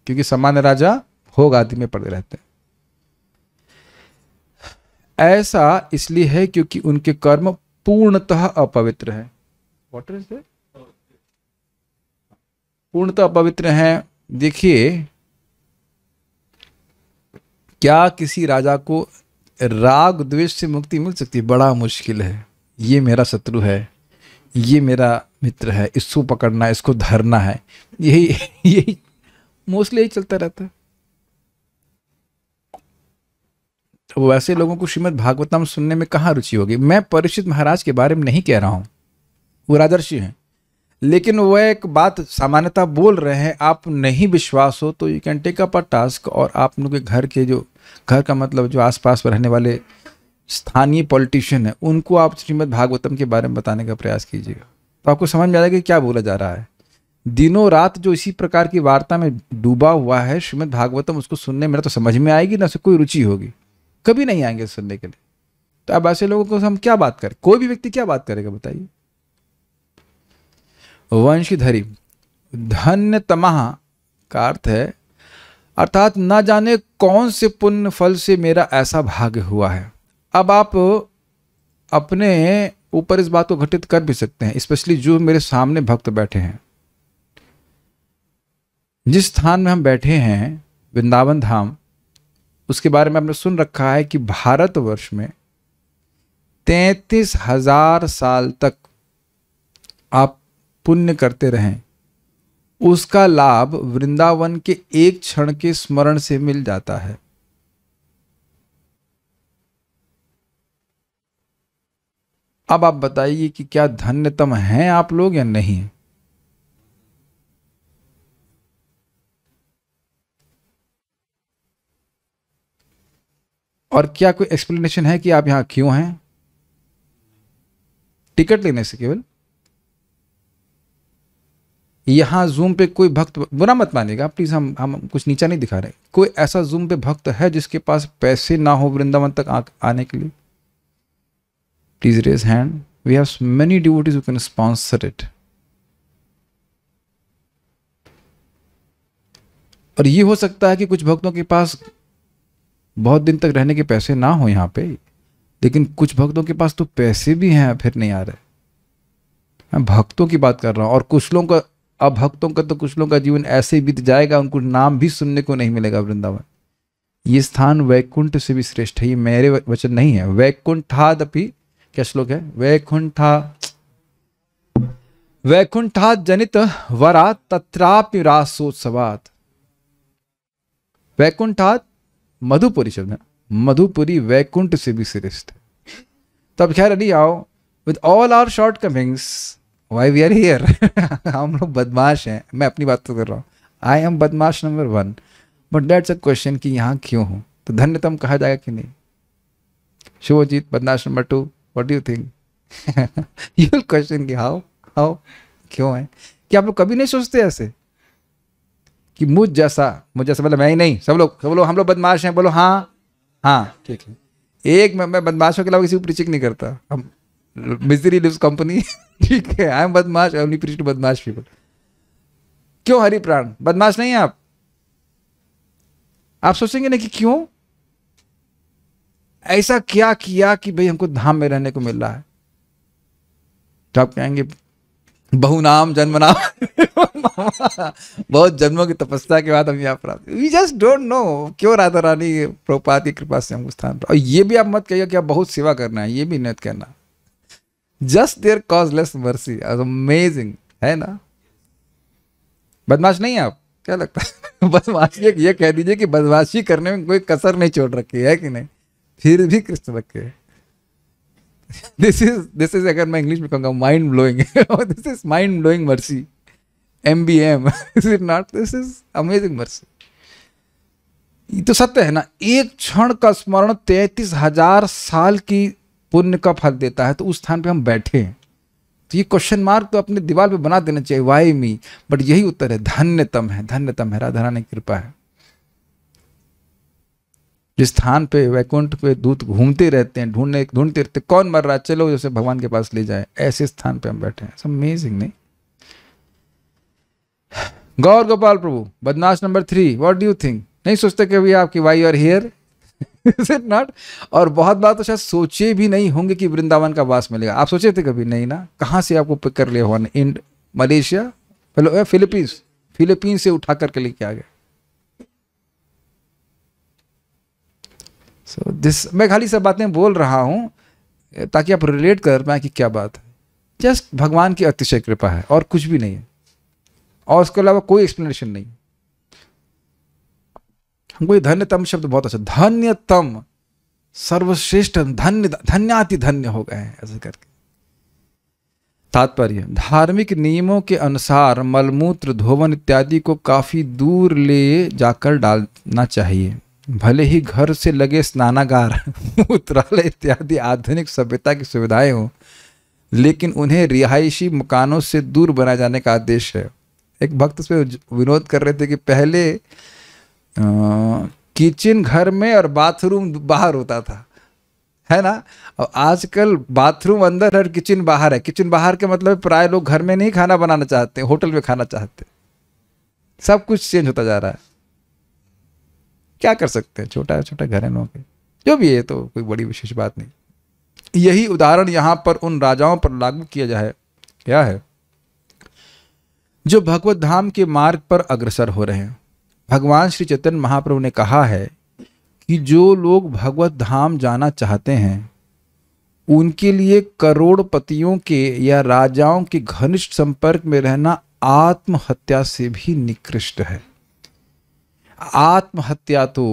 क्योंकि सामान्य राजा भोग आदि में पड़े रहते हैं ऐसा इसलिए है क्योंकि उनके कर्म पूर्णतः अपवित्र हैं वॉटर इज पूर्णतः अपवित्र हैं देखिए क्या किसी राजा को राग द्वेष से मुक्ति मिल सकती है बड़ा मुश्किल है ये मेरा शत्रु है ये मेरा मित्र है इसको पकड़ना है इसको धरना है यही यही मोस्टली यही चलता रहता है तो वैसे लोगों को श्रीमद भागवतम सुनने में कहाँ रुचि होगी मैं परिचित महाराज के बारे में नहीं कह रहा हूँ वो राजर्षि हैं लेकिन वह एक बात सामान्यता बोल रहे हैं आप नहीं विश्वास हो तो you can take up a task और आप लोग के घर के जो घर का मतलब जो आसपास पास रहने वाले स्थानीय पॉलिटिशियन है उनको आप श्रीमद भागवतम के बारे में बताने का प्रयास कीजिएगा तो आपको समझ में आ जाएगा कि क्या बोला जा रहा है दिनों रात जो इसी प्रकार की वार्ता में डूबा हुआ है श्रीमद भागवतम उसको सुनने में तो समझ में आएगी ना उसे कोई रुचि होगी कभी नहीं आएंगे सुनने के लिए तो अब ऐसे लोगों को हम क्या बात करें कोई भी व्यक्ति क्या बात करेगा बताइए वंशधरी धन्य तमाह का अर्थ है अर्थात न जाने कौन से पुण्य फल से मेरा ऐसा भाग्य हुआ है अब आप अपने ऊपर इस बात को घटित कर भी सकते हैं स्पेशली जो मेरे सामने भक्त बैठे हैं जिस स्थान में हम बैठे हैं वृंदावन धाम उसके बारे में आपने सुन रखा है कि भारतवर्ष में तैतीस हजार साल तक आप पुण्य करते रहें उसका लाभ वृंदावन के एक क्षण के स्मरण से मिल जाता है अब आप बताइए कि क्या धन्यतम हैं आप लोग या नहीं और क्या कोई एक्सप्लेनेशन है कि आप यहां क्यों हैं टिकट लेने से केवल यहाँ जूम पे कोई भक्त बुरा मत मानेगा प्लीज़ हम हम कुछ नीचा नहीं दिखा रहे कोई ऐसा जूम पे भक्त है जिसके पास पैसे ना हो वृंदावन तक आ, आने के लिए please raise hand we have many devotees you can sponsor it और ये हो सकता है कि कुछ भक्तों के पास बहुत दिन तक रहने के पैसे ना हो यहाँ पे लेकिन कुछ भक्तों के पास तो पैसे भी हैं फिर नहीं आ रहे मैं भक्तों की बात कर रहा हूँ और कुछ लोगों का भक्तों का तो कुछ लोगों का जीवन ऐसे ही बीत जाएगा उनको नाम भी सुनने को नहीं मिलेगा वृंदावन ये स्थान वैकुंठ से भी श्रेष्ठ है ये मेरे वचन नहीं है वैकुंठादपि क्या श्लोक है वैकुंठा वैकुंठा जनित वरा तत्रापि रासोत्सवात वैकुंठा मधुपुरी शब्द है मधुपुरी वैकुंठ से भी श्रेष्ठ है खैर अली आओ with all our shortcomings why we are here हम लोग बदमाश हैं मैं अपनी बात तो कर रहा हूँ आई एम बदमाश number one but that's a question कि यहाँ क्यों हूँ तो धन्यतम कहा जाएगा कि नहीं शुभजीत बदमाश number two what do think you will question कि हाउ हाउ क्यों है कि आप लोग कभी नहीं सोचते ऐसे कि मुझ जैसा मुझ जैसा बोले मतलब मैं ही नहीं सब लोग सब लोग हम लोग बदमाश हैं बोलो हाँ हाँ ठीक है एक मैं मैं बदमाशों के अलावा किसी को प्रिचिक नहीं करता हम मिजरी लिव्स कंपनी ठीक है आई एम बदमाश आई ओनली प्रीच बदमाश पीपल क्यों हरि प्राण बदमाश नहीं है आप आप सोचेंगे ना कि क्यों ऐसा क्या किया कि भाई हमको धाम में रहने को मिल रहा है तो आप कहेंगे बहुनाम जन्म नाम बहुत जन्मों की तपस्या के बाद हम यहाँ प्राप्त वी जस्ट डोंट नो क्यों राधा रानी प्रभुपाद की कृपा से हमको स्थान और ये भी आप मत कहिए कि आप बहुत सेवा करना है ये भी नहीं करना just their causeless mercy amazing है ना बदमाश नहीं आप क्या लगता है बदमाश ये, ये कह दीजिए कि बदमाशी करने में कोई कसर नहीं छोड़ रखी है कि नहीं फिर भी कृष्ण रखे दिस इज दिस इज अगर मैं इंग्लिश में कहूँगा mind blowing this is mind blowing mercy M B M is it not this is amazing mercy ये तो सत्य है ना एक क्षण का स्मरण तैतीस हजार साल की पुण्य का फल देता है तो उस स्थान पे हम बैठे हैं तो ये क्वेश्चन मार्क तो अपने दीवार पे बना देना चाहिए वाई मी बट यही उत्तर है धन्यतम है धन्यतम है राधा रानी कृपा है जिस स्थान पे वैकुंठ पे दूत घूमते रहते हैं ढूंढने ढूंढते रहते कौन मर रहा है चलो जैसे भगवान के पास ले जाए ऐसे स्थान पर हम बैठे हैं अमेजिंग नहीं गौर गोपाल प्रभु बदमाश number three what do you think नहीं सोचते कि अभी आपकी वाई और हेयर इज इट नॉट और बहुत बार तो शायद सोचे भी नहीं होंगे कि वृंदावन का वास मिलेगा आप सोचे थे कभी नहीं ना कहाँ से आपको पिक कर लिया हुआ इंड मलेशिया फिलीपींस फिलीपींस से उठा करके लेके आ गए सो दिस मैं खाली सब बातें बोल रहा हूँ ताकि आप रिलेट कर पाए कि क्या बात है जस्ट भगवान की अतिशय कृपा है और कुछ भी नहीं है और उसके अलावा कोई एक्सप्लेनेशन नहीं हमको ये धन्यतम शब्द बहुत अच्छा धन्यतम सर्वश्रेष्ठ धन्य धन्याति धन्य हो गए हैं ऐसे करके तात्पर्य धार्मिक नियमों के अनुसार मलमूत्र धोवन इत्यादि को काफ़ी दूर ले जाकर डालना चाहिए भले ही घर से लगे स्नानागार मूत्रालय इत्यादि आधुनिक सभ्यता की सुविधाएं हो लेकिन उन्हें रिहायशी मकानों से दूर बनाए जाने का आदेश है एक भक्त से विनोद कर रहे थे कि पहले किचन घर में और बाथरूम बाहर होता था है ना और आजकल बाथरूम अंदर और किचन बाहर है किचन बाहर के मतलब प्राय लोग घर में नहीं खाना बनाना चाहते होटल में खाना चाहते सब कुछ चेंज होता जा रहा है क्या कर सकते हैं छोटा छोटा घर है लोगों के जो भी है तो कोई बड़ी विशेष बात नहीं यही उदाहरण यहाँ पर उन राजाओं पर लागू किया जाए क्या है जो भगवत धाम के मार्ग पर अग्रसर हो रहे हैं भगवान श्री चैतन्य महाप्रभु ने कहा है कि जो लोग भगवत धाम जाना चाहते हैं उनके लिए करोड़पतियों के या राजाओं के घनिष्ठ संपर्क में रहना आत्महत्या से भी निकृष्ट है आत्महत्या तो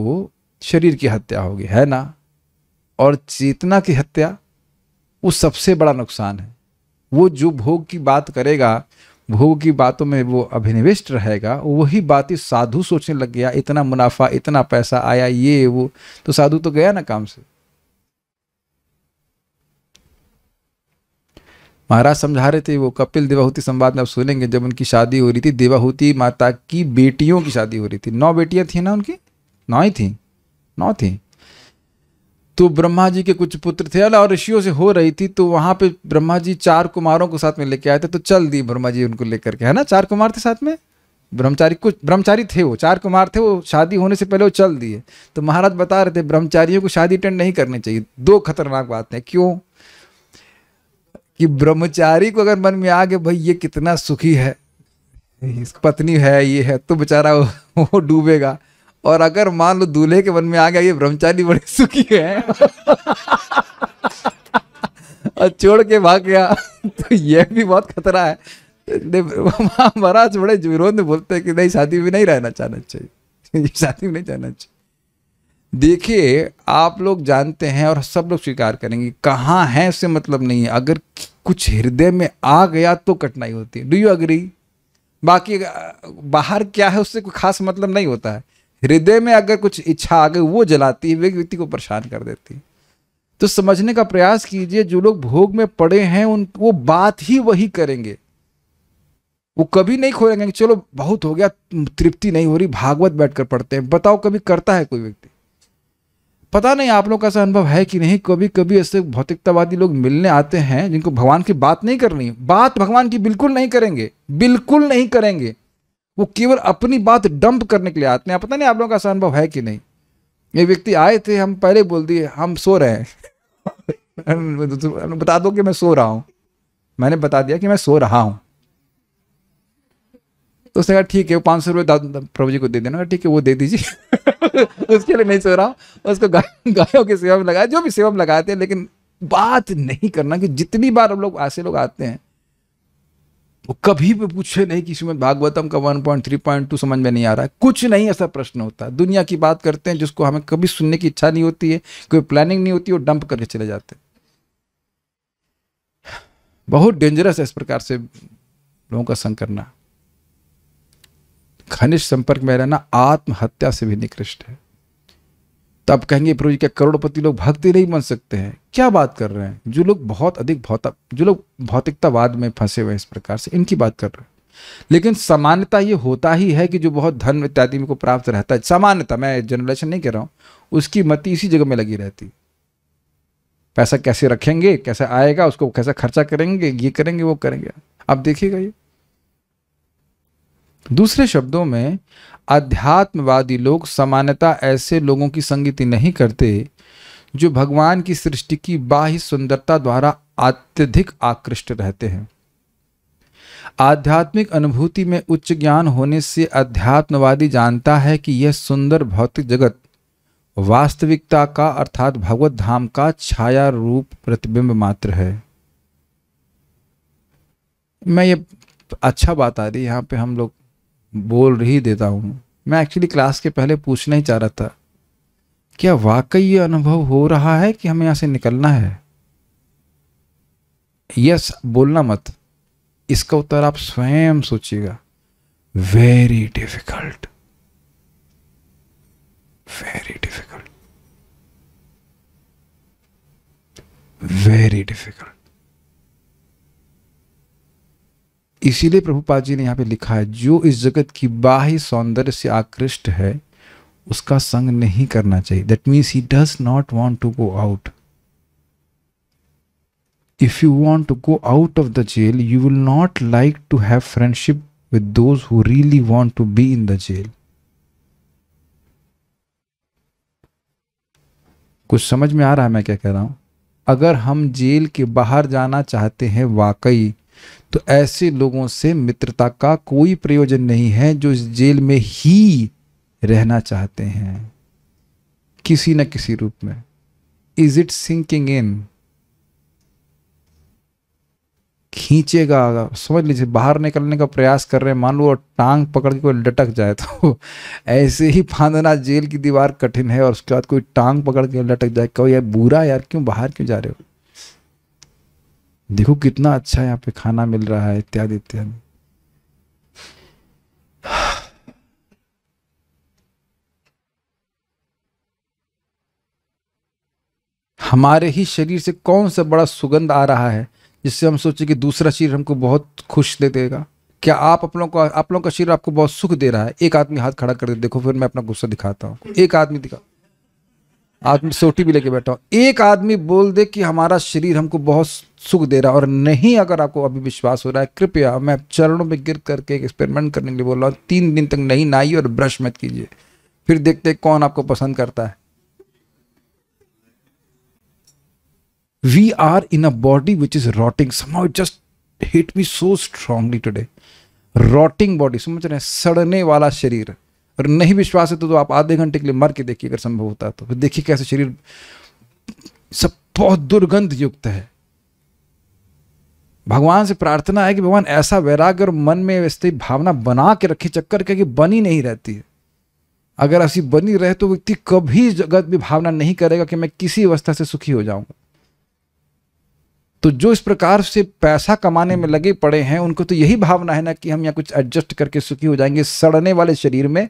शरीर की हत्या होगी है ना और चेतना की हत्या वो सबसे बड़ा नुकसान है वो जो भोग की बात करेगा भोग की बातों में वो अभिनिविष्ट रहेगा वही बात ही साधु सोचने लग गया इतना मुनाफा इतना पैसा आया ये वो तो साधु तो गया ना काम से महाराज समझा रहे थे वो कपिल देवाहूति संवाद में आप सुनेंगे जब उनकी शादी हो रही थी देवाहूति माता की बेटियों की शादी हो रही थी नौ बेटियां थी ना उनकी नौ ही थी नौ थी तो ब्रह्मा जी के कुछ पुत्र थे और ऋषियों से हो रही थी तो वहां पे ब्रह्मा जी चार कुमारों को साथ में लेके आए थे तो चल दी ब्रह्मा जी उनको लेकर के है ना चार कुमार थे साथ में ब्रह्मचारी कुछ ब्रह्मचारी थे वो चार कुमार थे वो शादी होने से पहले वो चल दिए तो महाराज बता रहे थे ब्रह्मचारियों को शादी अटेंड नहीं करनी चाहिए दो खतरनाक बात है क्यों कि ब्रह्मचारी को अगर मन में आ गया भाई ये कितना सुखी है पत्नी है ये है तो बेचारा वो डूबेगा और अगर मान लो दूल्हे के मन में आ गया ये ब्रह्मचारी बड़े सुखी है और छोड़ के भाग गया तो यह भी बहुत खतरा है महाराज बड़े विरोध बोलते हैं कि नहीं शादी में नहीं रहना चाहना चाहिए शादी में नहीं जाना चाहिए देखिए आप लोग जानते हैं और सब लोग स्वीकार करेंगे कहाँ है उससे मतलब नहीं है अगर कुछ हृदय में आ गया तो कठिनाई होती है डू यू अग्री बाकी बाहर क्या है उससे कोई खास मतलब नहीं होता है हृदय में अगर कुछ इच्छा आ गई वो जलाती है वे व्यक्ति को परेशान कर देती है तो समझने का प्रयास कीजिए जो लोग भोग में पड़े हैं उन वो बात ही वही करेंगे वो कभी नहीं खोलेंगे चलो बहुत हो गया तृप्ति नहीं हो रही भागवत बैठकर पढ़ते हैं बताओ कभी करता है कोई व्यक्ति पता नहीं आप लोग का ऐसा अनुभव है कि नहीं कभी कभी ऐसे भौतिकतावादी लोग मिलने आते हैं जिनको भगवान की बात नहीं करनी बात भगवान की बिल्कुल नहीं करेंगे बिल्कुल नहीं करेंगे वो केवल अपनी बात डंप करने के लिए आते हैं पता नहीं आप लोगों का ऐसा अनुभव है कि नहीं ये व्यक्ति आए थे हम पहले बोल दिए हम सो रहे हैं बता दो कि मैं सो रहा हूँ मैंने बता दिया कि मैं सो रहा हूँ तो उसने कहा ठीक है वो पाँच सौ रुपये प्रभु जी को दे देना ठीक है वो दे दीजिए उसके लिए नहीं सो रहा हूँ उसको गायों की सेवा में लगाया जो भी सेवा में लगाते हैं लेकिन बात नहीं करना कि जितनी बार हम लोग ऐसे लोग आते हैं वो कभी भी पूछे नहीं कि श्रीमद भागवतम का one point three point two समझ में नहीं आ रहा है कुछ नहीं ऐसा प्रश्न होता है दुनिया की बात करते हैं जिसको हमें कभी सुनने की इच्छा नहीं होती है कोई प्लानिंग नहीं होती वो डंप करके चले जाते बहुत डेंजरस है इस प्रकार से लोगों का संग करना घनिष्ठ संपर्क में रहना आत्महत्या से भी निकृष्ट है तो आप कहेंगे प्रभु जी क्या करोड़पति लोग भक्ति नहीं बन सकते हैं क्या बात कर रहे हैं जो लोग बहुत अधिक भौतिक जो लोग भौतिकतावाद में फंसे हुए इस प्रकार से इनकी बात कर रहे हैं लेकिन सामान्यता ये होता ही है कि जो बहुत धन इत्यादि को प्राप्त रहता है सामान्यता मैं जनरेशन नहीं कह रहा हूँ उसकी मति इसी जगह में लगी रहती पैसा कैसे रखेंगे कैसे आएगा उसको कैसा खर्चा करेंगे ये करेंगे वो करेंगे आप देखिएगा ये दूसरे शब्दों में अध्यात्मवादी लोग सामान्यतः ऐसे लोगों की संगति नहीं करते जो भगवान की सृष्टि की बाह्य सुंदरता द्वारा अत्यधिक आकृष्ट रहते हैं आध्यात्मिक अनुभूति में उच्च ज्ञान होने से अध्यात्मवादी जानता है कि यह सुंदर भौतिक जगत वास्तविकता का अर्थात भगवत धाम का छाया रूप प्रतिबिंब मात्र है मैं ये अच्छा बात आ रही है यहाँ पे हम लोग बोल ही देता हूँ मैं एक्चुअली क्लास के पहले पूछना ही चाह रहा था क्या वाकई ये अनुभव हो रहा है कि हमें यहाँ से निकलना है यस बोलना मत इसका उत्तर आप स्वयं सोचिएगा very difficult very difficult very difficult इसीलिए प्रभुपाद जी ने यहाँ पे लिखा है जो इस जगत की बाह्य सौंदर्य से आकृष्ट है उसका संग नहीं करना चाहिए that means he does not want to go out if you want to go out of the jail you will not like to have friendship with those really want to be in the jail कुछ समझ में आ रहा है मैं क्या कह रहा हूं अगर हम जेल के बाहर जाना चाहते हैं वाकई तो ऐसे लोगों से मित्रता का कोई प्रयोजन नहीं है जो इस जेल में ही रहना चाहते हैं किसी न किसी रूप में इज इट सिंकिंग इन खींचेगा समझ लीजिए बाहर निकलने का प्रयास कर रहे हैं मान लो और टांग पकड़ के कोई लटक जाए तो ऐसे ही फांदना जेल की दीवार कठिन है और उसके बाद कोई टांग पकड़ के लटक जाए कहो यार बुरा यार क्यों बाहर क्यों जा रहे हो देखो कितना अच्छा यहाँ पे खाना मिल रहा है इत्यादि इत्यादि हमारे ही शरीर से कौन सा बड़ा सुगंध आ रहा है जिससे हम सोचे कि दूसरा शरीर हमको बहुत खुश दे देगा क्या आप अपनों लोगों का आप लोगों का शरीर आपको बहुत सुख दे रहा है एक आदमी हाथ खड़ा कर दे देखो फिर मैं अपना गुस्सा दिखाता हूँ एक आदमी दिखा आदमी सोटी भी लेके बैठा हो एक आदमी बोल दे कि हमारा शरीर हमको बहुत सुख दे रहा है और नहीं अगर आपको अभी विश्वास हो रहा है कृपया मैं चरणों में गिर करके एक एक्सपेरिमेंट करने के लिए बोल रहा हूँ तीन दिन तक नहीं नाई और ब्रश मत कीजिए फिर देखते कौन आपको पसंद करता है we are in a body which is rotting somehow just hit me so strongly today rotting body समझ रहे हैं सड़ने वाला शरीर अगर नहीं विश्वास है तो, तो आप आधे घंटे के लिए मर के देखिए अगर संभव होता है तो फिर देखिए कैसे शरीर सब बहुत दुर्गंध युक्त है भगवान से प्रार्थना है कि भगवान ऐसा वैराग्य और मन में वैसे भावना बना के रखे चक्कर के कि बनी नहीं रहती है अगर ऐसी बनी रहे तो व्यक्ति कभी जगत में भावना नहीं करेगा कि मैं किसी अवस्था से सुखी हो जाऊंगा तो जो इस प्रकार से पैसा कमाने में लगे पड़े हैं उनको तो यही भावना है ना कि हम यहाँ कुछ एडजस्ट करके सुखी हो जाएंगे सड़ने वाले शरीर में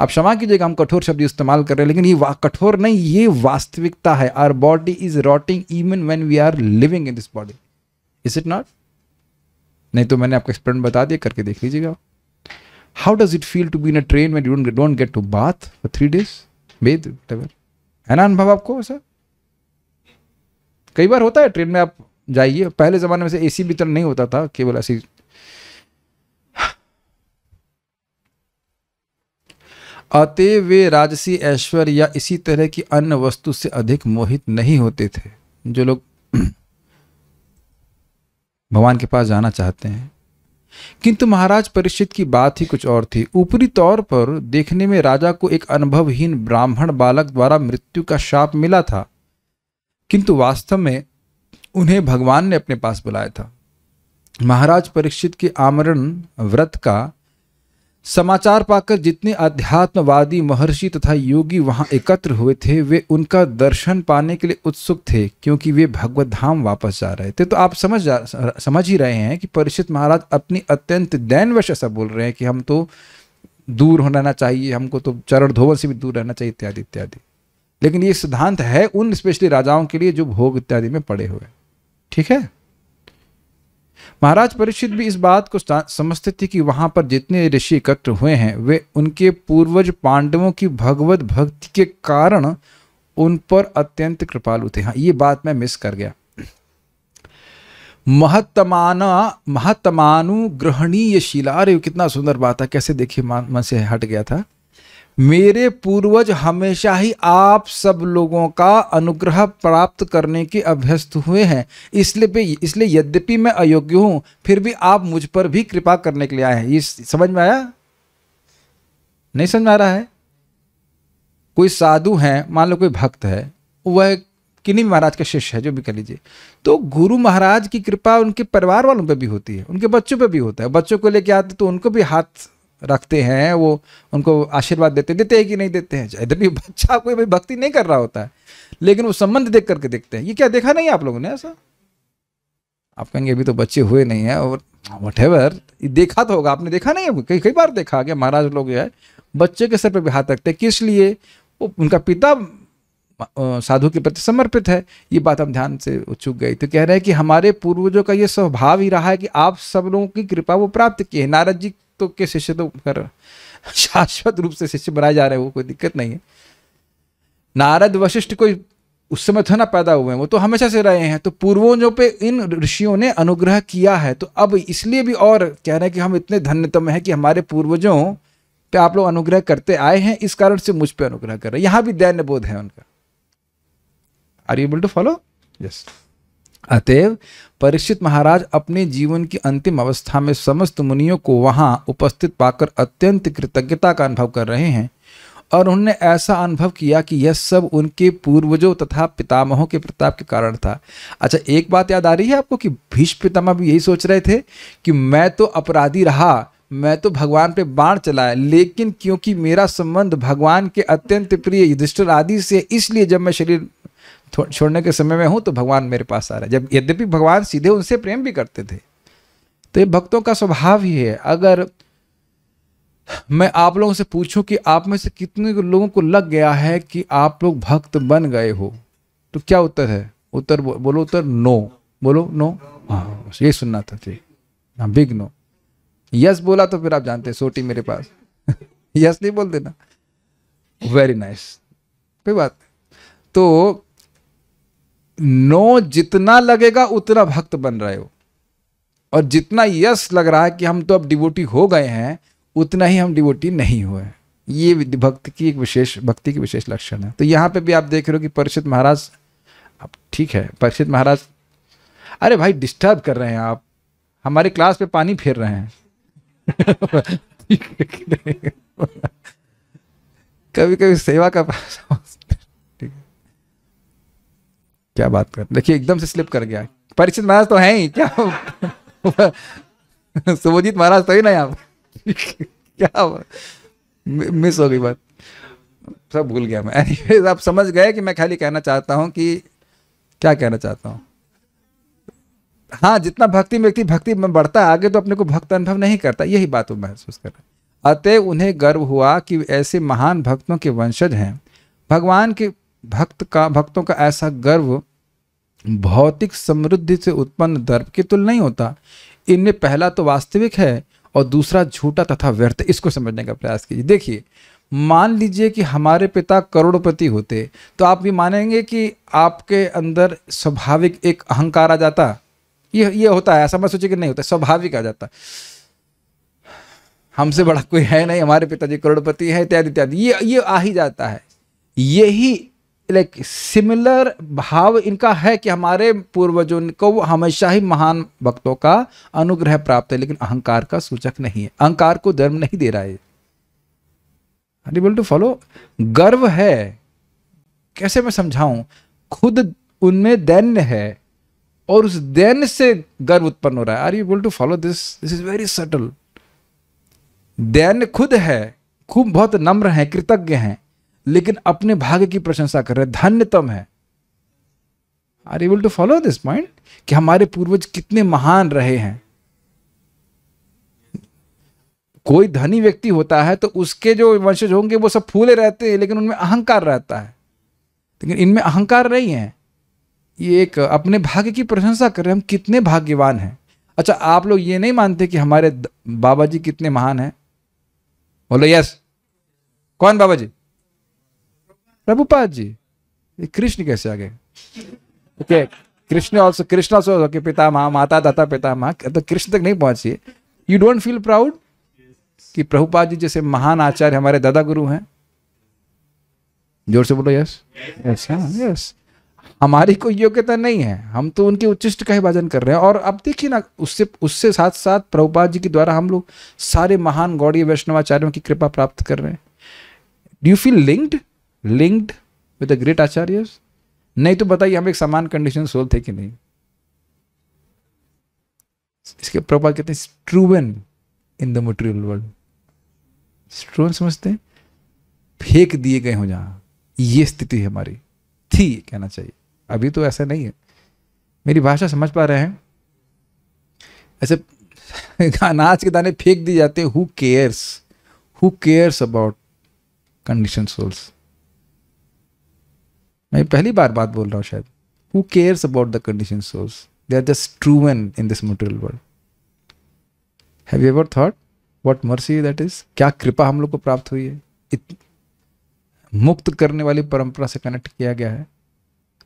आप क्षमा कीजिएगा हम कठोर शब्द इस्तेमाल कर रहे हैं लेकिन ये कठोर नहीं ये वास्तविकता है our body is rotting even when we are living in this body is it not नहीं तो मैंने आपको एक्सपेरिमेंट बता दिया करके देख लीजिएगा how does it feel to be in a train when you don't get to bath for three days bad है ना अनुभव आपको ऐसा कई बार होता है ट्रेन में आप जाइए पहले ज़माने में से एसी भी तो नहीं होता था केवल ऐसी अतः वे राजसी ऐश्वर्य या इसी तरह की अन्य वस्तु से अधिक मोहित नहीं होते थे जो लोग भगवान के पास जाना चाहते हैं किंतु महाराज परीक्षित की बात ही कुछ और थी ऊपरी तौर पर देखने में राजा को एक अनुभवहीन ब्राह्मण बालक द्वारा मृत्यु का शाप मिला था किंतु वास्तव में उन्हें भगवान ने अपने पास बुलाया था महाराज परीक्षित के आमरण व्रत का समाचार पाकर जितने अध्यात्मवादी महर्षि तथा योगी वहां एकत्र हुए थे वे उनका दर्शन पाने के लिए उत्सुक थे क्योंकि वे भगवत धाम वापस जा रहे थे तो आप समझ जा समझ ही रहे हैं कि परिचित महाराज अपनी अत्यंत दैनवश ऐसा बोल रहे हैं कि हम तो दूर होना चाहिए हमको तो चरण धोवन से भी दूर रहना चाहिए इत्यादि इत्यादि लेकिन ये सिद्धांत है उन स्पेशली राजाओं के लिए जो भोग इत्यादि में पड़े हुए ठीक है महाराज परीक्षित भी इस बात को समझते थे कि वहां पर जितने ऋषि एकत्र हुए हैं वे उनके पूर्वज पांडवों की भगवत भक्ति के कारण उन पर अत्यंत कृपालु थे हाँ ये बात मैं मिस कर गया महत्माना महतमानु ग्रहणीय शिला अरे कितना सुंदर बात है कैसे देखिए मन से हट गया था मेरे पूर्वज हमेशा ही आप सब लोगों का अनुग्रह प्राप्त करने के अभ्यस्त हुए हैं इसलिए इसलिए यद्यपि मैं अयोग्य हूं फिर भी आप मुझ पर भी कृपा करने के लिए आए हैं ये समझ में आया नहीं समझ में आ रहा है कोई साधु है मान लो कोई भक्त है वह किन्नी महाराज का शिष्य है जो भी कह लीजिए तो गुरु महाराज की कृपा उनके परिवार वालों पर भी होती है उनके बच्चों पर भी होता है बच्चों को लेके आते तो उनको भी हाथ रखते हैं वो उनको आशीर्वाद देते देते हैं कि नहीं देते हैं भी बच्चा कोई भाई भक्ति नहीं कर रहा होता है लेकिन वो संबंध देख करके देखते हैं ये क्या देखा नहीं आप लोगों ने ऐसा आप कहेंगे अभी तो बच्चे हुए नहीं है और वट एवर देखा तो होगा आपने देखा नहीं कई कई बार देखा कि महाराज लोग जो है बच्चे के सर पर भी हाथ रखते हैं किस लिए वो उनका पिता साधु के प्रति समर्पित है ये बात हम ध्यान से चुक गई तो कह रहे हैं कि हमारे पूर्वजों का ये स्वभाव ही रहा है कि आप सब लोगों की कृपा वो प्राप्त किए नारद जी तो के शिष्य तो कर शाश्वत रूप से शिष्य बनाए जा रहे हैं वो कोई दिक्कत नहीं है नारद वशिष्ठ कोई उस समय थोड़ा ना पैदा हुए हैं वो तो हमेशा से रहे हैं तो पूर्वजों पे इन ऋषियों ने अनुग्रह किया है तो अब इसलिए भी और कह रहे हैं कि हम इतने धन्यतम हैं कि हमारे पूर्वजों पे आप लोग अनुग्रह करते आए हैं इस कारण से मुझ पे अनुग्रह कर रहे हैं यहाँ भी दैन्य बोध है उनका are you able to follow yes अतएव परीक्षित महाराज अपने जीवन की अंतिम अवस्था में समस्त मुनियों को वहां उपस्थित पाकर अत्यंत कृतज्ञता का अनुभव कर रहे हैं और उन्होंने ऐसा अनुभव किया कि यह सब उनके पूर्वजों तथा पितामहों के प्रताप के कारण था अच्छा एक बात याद आ रही है आपको कि भीष्म पितामह भी यही सोच रहे थे कि मैं तो अपराधी रहा मैं तो भगवान पे बाण चलाया लेकिन क्योंकि मेरा संबंध भगवान के अत्यंत प्रिय युधिष्ठिर आदि से इसलिए जब मैं शरीर छोड़ने के समय में हूँ तो भगवान मेरे पास आ रहा है जब यद्यपि भगवान सीधे उनसे प्रेम भी करते थे तो ये भक्तों का स्वभाव ही है अगर मैं आप लोगों से पूछूं कि आप में से कितने लोगों को लग गया है कि आप लोग भक्त बन गए हो तो क्या उत्तर है उत्तर बो, बोलो उत्तर नो बोलो नो हाँ ये सुनना था जी हाँ बिग नो यस बोला तो फिर आप जानते हैं सोटी मेरे पास यस नहीं बोल देना वेरी नाइस कोई बात नहीं तो नो जितना लगेगा उतना भक्त बन रहे हो और जितना यश लग रहा है कि हम तो अब डिवोटी हो गए हैं उतना ही हम डिवोटी नहीं हुए ये भक्त की एक विशेष भक्ति की विशेष लक्षण है तो यहाँ पे भी आप देख रहे हो कि परिषद महाराज अब ठीक है परिषद महाराज अरे भाई डिस्टर्ब कर रहे हैं आप हमारे क्लास पे पानी फेर रहे हैं कभी कभी सेवा का क्या बात कर देखिए एकदम से स्लिप कर गया परिचित महाराज तो है ही क्या सुबोधित महाराज तो ही ना यहाँ क्या मिस हो गई बात सब भूल गया मैं एनीवेज आप समझ गए कि मैं खाली कहना चाहता हूँ कि क्या कहना चाहता हूँ हाँ जितना भक्ति में व्यक्ति भक्ति में बढ़ता आगे तो अपने को भक्त अनुभव नहीं करता यही बात वो महसूस कर रहा अतः उन्हें गर्व हुआ कि ऐसे महान भक्तों के वंशज हैं भगवान के भक्त का भक्तों का ऐसा गर्व भौतिक समृद्धि से उत्पन्न दर्प के तुल नहीं होता इनमें पहला तो वास्तविक है और दूसरा झूठा तथा व्यर्थ इसको समझने का प्रयास कीजिए देखिए मान लीजिए कि हमारे पिता करोड़पति होते तो आप भी मानेंगे कि आपके अंदर स्वाभाविक एक अहंकार आ जाता ये ये होता है ऐसा मैं सोचिए कि नहीं होता स्वाभाविक आ जाता हमसे बड़ा कोई है नहीं हमारे पिताजी करोड़पति है इत्यादि इत्यादि ये ये आ ही जाता है यही लाइक सिमिलर भाव इनका है कि हमारे पूर्वजों को हमेशा ही महान भक्तों का अनुग्रह प्राप्त है लेकिन अहंकार का सूचक नहीं है अहंकार को धर्म नहीं दे रहा है अनएबल टू फॉलो गर्व है कैसे मैं समझाऊं खुद उनमें दैन्य है और उस दैन्य से गर्व उत्पन्न हो रहा है are you to follow this this is very subtle दैन्य खुद है खूब बहुत नम्र हैं कृतज्ञ हैं लेकिन अपने भाग्य की प्रशंसा कर रहे धन्यतम है are able to follow this point कि हमारे पूर्वज कितने महान रहे हैं कोई धनी व्यक्ति होता है तो उसके जो वंशज होंगे वो सब फूले रहते हैं लेकिन उनमें अहंकार रहता है लेकिन इनमें अहंकार नहीं है ये एक अपने भाग्य की प्रशंसा कर रहे हैं हम कितने भाग्यवान हैं अच्छा आप लोग ये नहीं मानते कि हमारे बाबा जी कितने महान हैं बोलो यस कौन बाबा जी Prabhupada जी कृष्ण कैसे आ गए okay Krishna also Krishna also okay पिता माँ माता दाता पिता माँ तो कृष्ण तक नहीं पहुंची यू डोंट फील प्राउड कि प्रभुपाद जी जैसे महान आचार्य हमारे दादा गुरु हैं जोर से बोलो यस यस यस हमारी कोई योग्यता नहीं है हम तो उनके उच्चिष्ट का ही भजन कर रहे हैं और अब देखिए ना उससे उससे साथ साथ प्रभुपाद जी के द्वारा हम लोग सारे महान गौड़ी वैष्णवाचार्यों की कृपा प्राप्त कर रहे हैं do you feel linked linked with the great acharya नहीं तो बताइए हम एक समान कंडीशन सोल थे कि नहीं इसके प्रभाव कहते हैं strewn in the material world strewn समझते हैं फेंक दिए गए हों जहां ये स्थिति है हमारी थी कहना चाहिए अभी तो ऐसा नहीं है मेरी भाषा समझ पा रहे हैं ऐसे अनाज के दाने फेंक दिए जाते who cares who cares about condition souls मैं पहली बार बात बोल रहा हूँ शायद who cares about the condition souls they are just strewn in this material world have you ever thought what mercy that is क्या कृपा हम लोग को प्राप्त हुई है इत, मुक्त करने वाली परंपरा से कनेक्ट किया गया है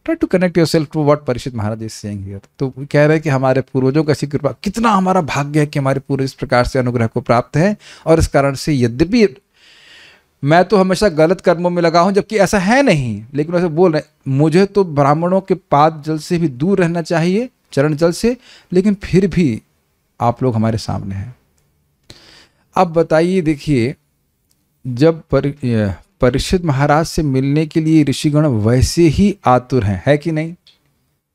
try to connect yourself to what Parikshit Maharaj इस सेइंग तो कह रहे हैं कि हमारे पूर्वजों का ऐसी कृपा कितना हमारा भाग्य है कि हमारे पूर्व इस प्रकार से अनुग्रह को प्राप्त है और इस कारण से यद्यपि मैं तो हमेशा गलत कर्मों में लगा हूँ जबकि ऐसा है नहीं लेकिन वैसे बोल रहे मुझे तो ब्राह्मणों के पाद जल से भी दूर रहना चाहिए चरण जल से लेकिन फिर भी आप लोग हमारे सामने हैं अब बताइए देखिए जब पर, परिषद महाराज से मिलने के लिए ऋषिगण वैसे ही आतुर हैं है कि नहीं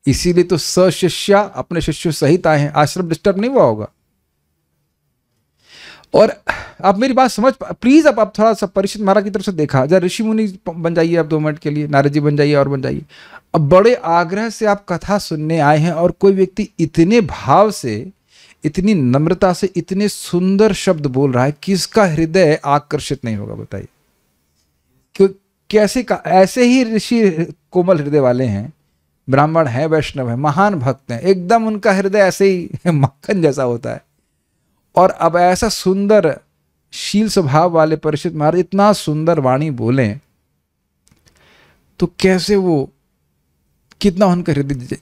इसीलिए तो सशिष्या अपने शिष्यों सहित आए हैं आश्रम डिस्टर्ब नहीं हुआ होगा और आप मेरी बात समझ प्लीज़ अब आप, आप थोड़ा सा परिषद महाराज की तरफ से देखा जरा ऋषि मुनि बन जाइए आप दो मिनट के लिए नारद जी बन जाइए और बन जाइए अब बड़े आग्रह से आप कथा सुनने आए हैं और कोई व्यक्ति इतने भाव से इतनी नम्रता से इतने सुंदर शब्द बोल रहा है किसका हृदय आकर्षित नहीं होगा बताइए क्यों कैसे का ऐसे ही ऋषि कोमल हृदय वाले हैं ब्राह्मण हैं वैष्णव हैं महान भक्त हैं एकदम उनका हृदय ऐसे ही मक्खन जैसा होता है और अब ऐसा सुंदर शील स्वभाव वाले परिषद महाराज इतना सुंदर वाणी बोले तो कैसे वो कितना उनका हृदय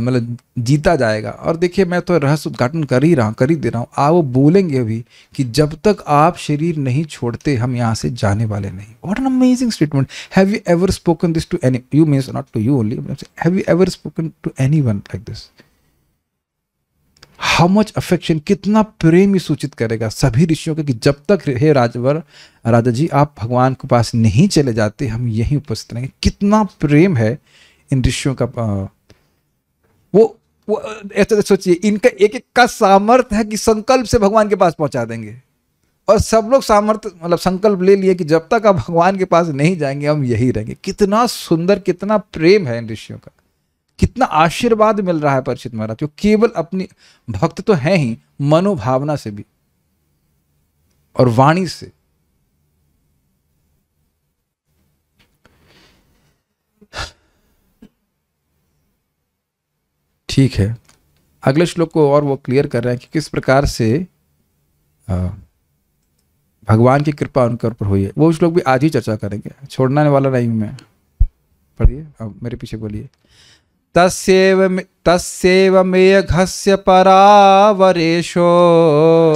मतलब जीता जाएगा और देखिए मैं तो रहस्य उद्घाटन कर ही रहा कर ही दे रहा हूँ आ वो बोलेंगे अभी कि जब तक आप शरीर नहीं छोड़ते हम यहाँ से जाने वाले नहीं what an amazing statement have you ever spoken this to any you means not to you only have you ever spoken to anyone like this how much affection कितना प्रेम ही सूचित करेगा सभी ऋषियों का कि जब तक हे राजवर राजा जी आप भगवान के पास नहीं चले जाते हम यहीं उपस्थित रहेंगे कितना प्रेम है इन ऋषियों का वो वो ऐसा तो सोचिए इनका एक एक का सामर्थ्य है कि संकल्प से भगवान के पास पहुंचा देंगे और सब लोग सामर्थ्य मतलब संकल्प ले लिए कि जब तक आप भगवान के पास नहीं जाएंगे हम यही रहेंगे कितना सुंदर कितना प्रेम है इन ऋषियों का कितना आशीर्वाद मिल रहा है परीक्षित महाराज केवल अपनी भक्त तो है ही मनोभावना से भी और वाणी से ठीक है अगले श्लोक को और वो क्लियर कर रहे हैं कि किस प्रकार से भगवान की कृपा उनके ऊपर हुई है वो श्लोक भी आज ही चर्चा करेंगे छोड़ना वाला नहीं मैं पढ़िए अब मेरे पीछे बोलिए tá se तस्व मेघस्य परावरेशो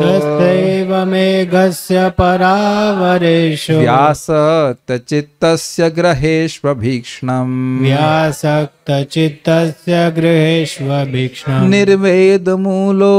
तस्व मेघस्य परावरेशो व्यासतचित्तस्य ग्रहेष्वभीक्ष्णम् व्यासक्तचित्तस्य रूपो निर्वेद मूलो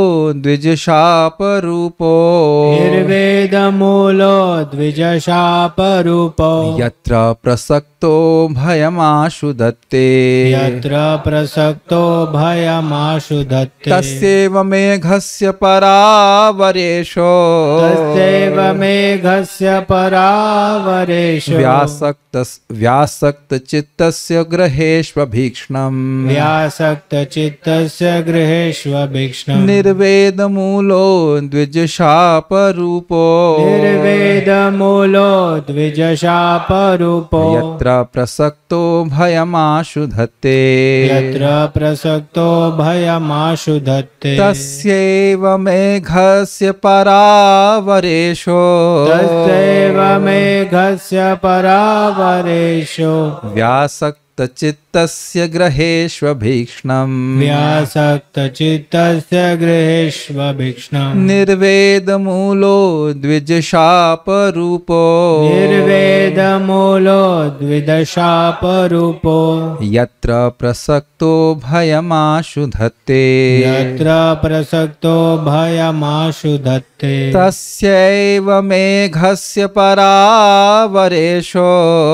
निर्वेदमूलो द्विजशापरूपो यत्र प्रसक्तो भयमाशु दत्ते यत्र प्रसक्तो भयमाशु धत्ते तस्यैव मेघस्य परावरेशो तस्यैव मेघस्य परावरेशो व्यासक्त द्विज शाप रूपो निर्वेद मूलो द्विज शाप रूपो यत्र प्रसक्तो भयमाशु धत्ते यत्र प्रसक्त भक्तो भयमाशुधत्ते तस्यैव मेघस्य परावरेशो तस्यैव मेघस्य परावरेशो व्यासक व्यासक्तचित्तस्य ग्रहेष्वभीक्ष्णम् व्यासक्तचित्तस्य ग्रहेष्वभीक्ष्णम् निर्वेदमूलो द्विजशापरूपो निर्वेदमूलो द्विदशापरूपो यत्र प्रसक्तो भयमाशु धत्ते यत्र प्रसक्तो भयमाशु वर्तते तस्यैव मेघस्य परावरेशो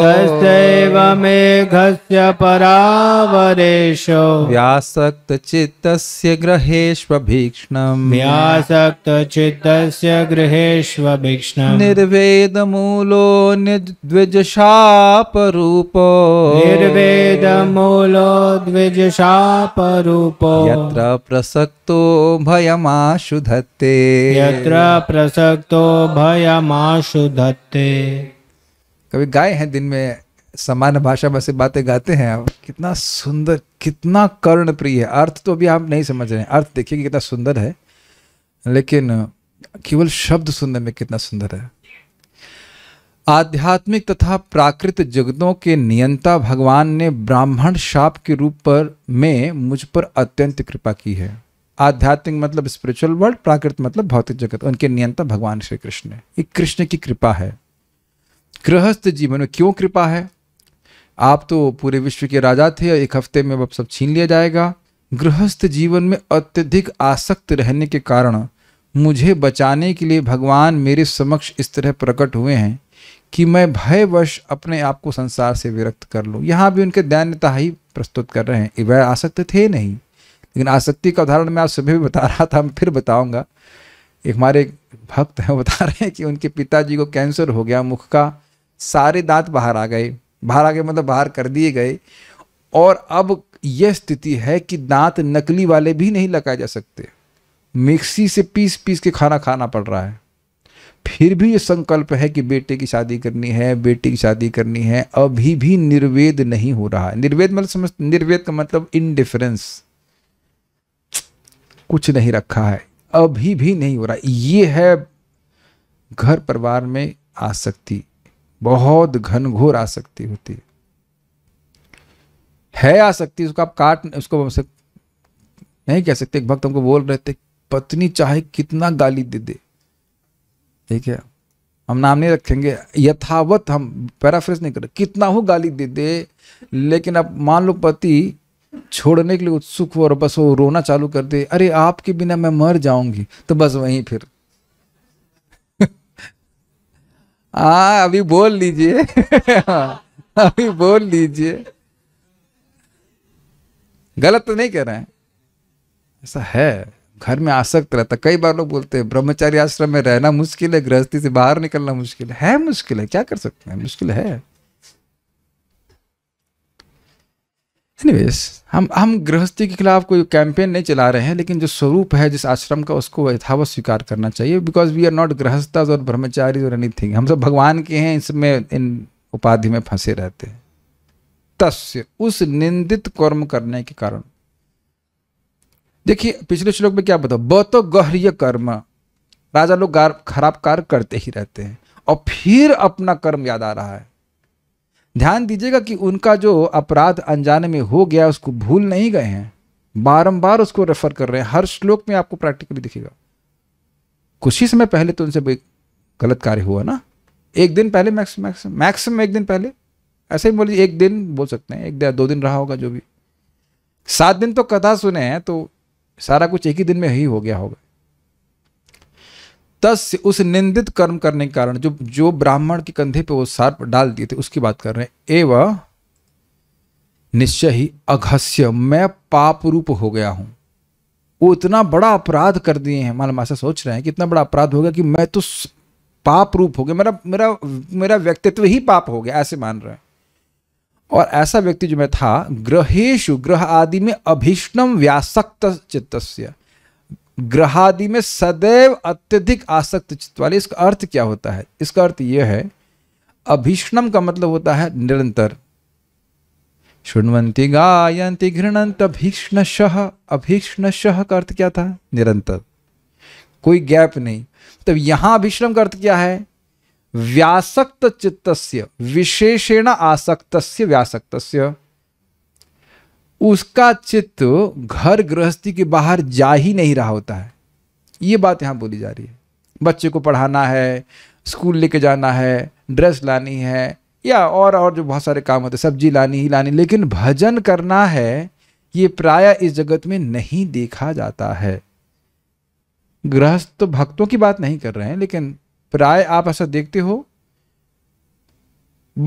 तस्यैव मेघस्य परावरेशो व्यासक्तचित्तस्य ग्रहेष्वभीक्ष्णम् व्यासक्तचित्तस्य गृहेष्वभीक्ष्णम् निर्वेदमूलो द्विजशापरूपो निर्वेदमूलो द्विजशापरूपो यत्र प्रसक्तो भयमाशुधत्ते यत्र प्रसक्तो भयमाशु धत्ते कभी गाए हैं दिन में सामान्य भाषा में से बातें गाते हैं आप कितना सुंदर कितना कर्ण प्रिय है अर्थ तो अभी आप नहीं समझ रहे हैं अर्थ देखिए कि कितना सुंदर है लेकिन केवल शब्द सुनने में कितना सुंदर है आध्यात्मिक तथा प्राकृत जगतों के नियंता भगवान ने ब्राह्मण शाप के रूप पर में मुझ पर अत्यंत कृपा की है आध्यात्मिक मतलब स्पिरिचुअल वर्ल्ड प्राकृत मतलब भौतिक जगत उनके नियंता भगवान श्री कृष्ण है ये कृष्ण की कृपा है गृहस्थ जीवन में क्यों कृपा है आप तो पूरे विश्व के राजा थे एक हफ्ते में अब सब छीन लिया जाएगा गृहस्थ जीवन में अत्यधिक आसक्त रहने के कारण मुझे बचाने के लिए भगवान मेरे समक्ष इस तरह प्रकट हुए हैं कि मैं भयवश अपने आप को संसार से विरक्त कर लूँ यहाँ भी उनके दैन्यता ही प्रस्तुत कर रहे हैं वह आसक्त थे नहीं लेकिन आसक्ति का उदाहरण मैं आप सभी भी बता रहा था मैं फिर बताऊँगा एक हमारे भक्त हैं बता रहे हैं कि उनके पिताजी को कैंसर हो गया मुख का सारे दांत बाहर आ गए बाहर आ गए मतलब बाहर कर दिए गए और अब यह स्थिति है कि दांत नकली वाले भी नहीं लगाए जा सकते मिक्सी से पीस पीस के खाना खाना पड़ रहा है फिर भी ये संकल्प है कि बेटे की शादी करनी है बेटी की शादी करनी है अभी भी निर्वेद नहीं हो रहा है निर्वेद मतलब समझ निर्वेद का मतलब इनडिफरेंस कुछ नहीं रखा है अभी भी नहीं हो रहा ये है घर परिवार में आसक्ति बहुत घनघोर आसक्ति होती है है आसक्ति उसको आप काट उसको नहीं कह सकते एक भक्त हमको बोल रहे थे पत्नी चाहे कितना गाली दे दे ठीक है हम नाम नहीं रखेंगे यथावत हम पैराफ्रेस नहीं कर कितना हो गाली दे दे लेकिन अब मान लो पति छोड़ने के लिए उत्सुक हो और बस वो रोना चालू कर दे अरे आपके बिना मैं मर जाऊंगी तो बस वहीं फिर हाँ अभी बोल लीजिए अभी बोल लीजिए गलत तो नहीं कह रहे हैं ऐसा है घर में आसक्त रहता कई बार लोग बोलते हैं ब्रह्मचारी आश्रम में रहना मुश्किल है गृहस्थी से बाहर निकलना मुश्किल है मुश्किल है क्या कर सकते हैं मुश्किल है एनीवेज हम हम गृहस्थी के खिलाफ कोई कैंपेन नहीं चला रहे हैं लेकिन जो स्वरूप है जिस आश्रम का उसको यथावत स्वीकार करना चाहिए बिकॉज वी आर नॉट गृहस्थाज और ब्रह्मचारी और एनीथिंग हम सब भगवान के हैं इसमें इन उपाधि में फंसे रहते हैं तस्य उस निंदित कर्म करने के कारण देखिए पिछले श्लोक में क्या बताओ ब तो गहरीय कर्म राजा लोग खराब कार्य करते ही रहते हैं और फिर अपना कर्म याद आ रहा है ध्यान दीजिएगा कि उनका जो अपराध अनजाने में हो गया उसको भूल नहीं गए हैं बारंबार उसको रेफर कर रहे हैं हर श्लोक में आपको प्रैक्टिकली दिखेगा कुछ ही समय पहले तो उनसे गलत कार्य हुआ ना एक दिन पहले मैक्स मैक्स मैक्सिमम एक दिन पहले ऐसे ही बोलिए एक दिन बोल सकते हैं एक दिन दो दिन रहा होगा जो भी सात दिन तो कथा सुने हैं तो सारा कुछ एक ही दिन में ही हो गया होगा तस्य उस निंदित कर्म करने के कारण जो जो ब्राह्मण के कंधे पे वो सर्प डाल दिए थे उसकी बात कर रहे हैं एवं निश्चय ही अघस्य मैं पाप रूप हो गया हूं वो इतना बड़ा अपराध कर दिए हैं मालूम ऐसा सोच रहे हैं कि इतना बड़ा अपराध हो गया कि मैं तो पाप रूप हो गया मेरा मेरा मेरा व्यक्तित्व ही पाप हो गया ऐसे मान रहे हैं और ऐसा व्यक्ति जो मैं था ग्रहेशु ग्रह आदि में अभीष्णम व्यासक्त चित्तस्य ग्रहादि में सदैव अत्यधिक आसक्त चित्त वाले इसका अर्थ क्या होता है इसका अर्थ यह है अभीषणम का मतलब होता है निरंतर शुणवंती गायंती घृणंत अभीक्षण शह अभीक्षण शह का अर्थ क्या था निरंतर कोई गैप नहीं तब यहां अभीक्षण का अर्थ क्या है व्यासक्त चित्तस्य विशेषेण आसक्तस्य व्यासक्तस्य उसका चित्त घर गृहस्थी के बाहर जा ही नहीं रहा होता है ये बात यहाँ बोली जा रही है बच्चे को पढ़ाना है स्कूल लेके जाना है ड्रेस लानी है या और और जो बहुत सारे काम होते हैं सब्जी लानी ही लानी लेकिन भजन करना है ये प्राय इस जगत में नहीं देखा जाता है गृहस्थ तो भक्तों की बात नहीं कर रहे हैं लेकिन प्राय आप ऐसा देखते हो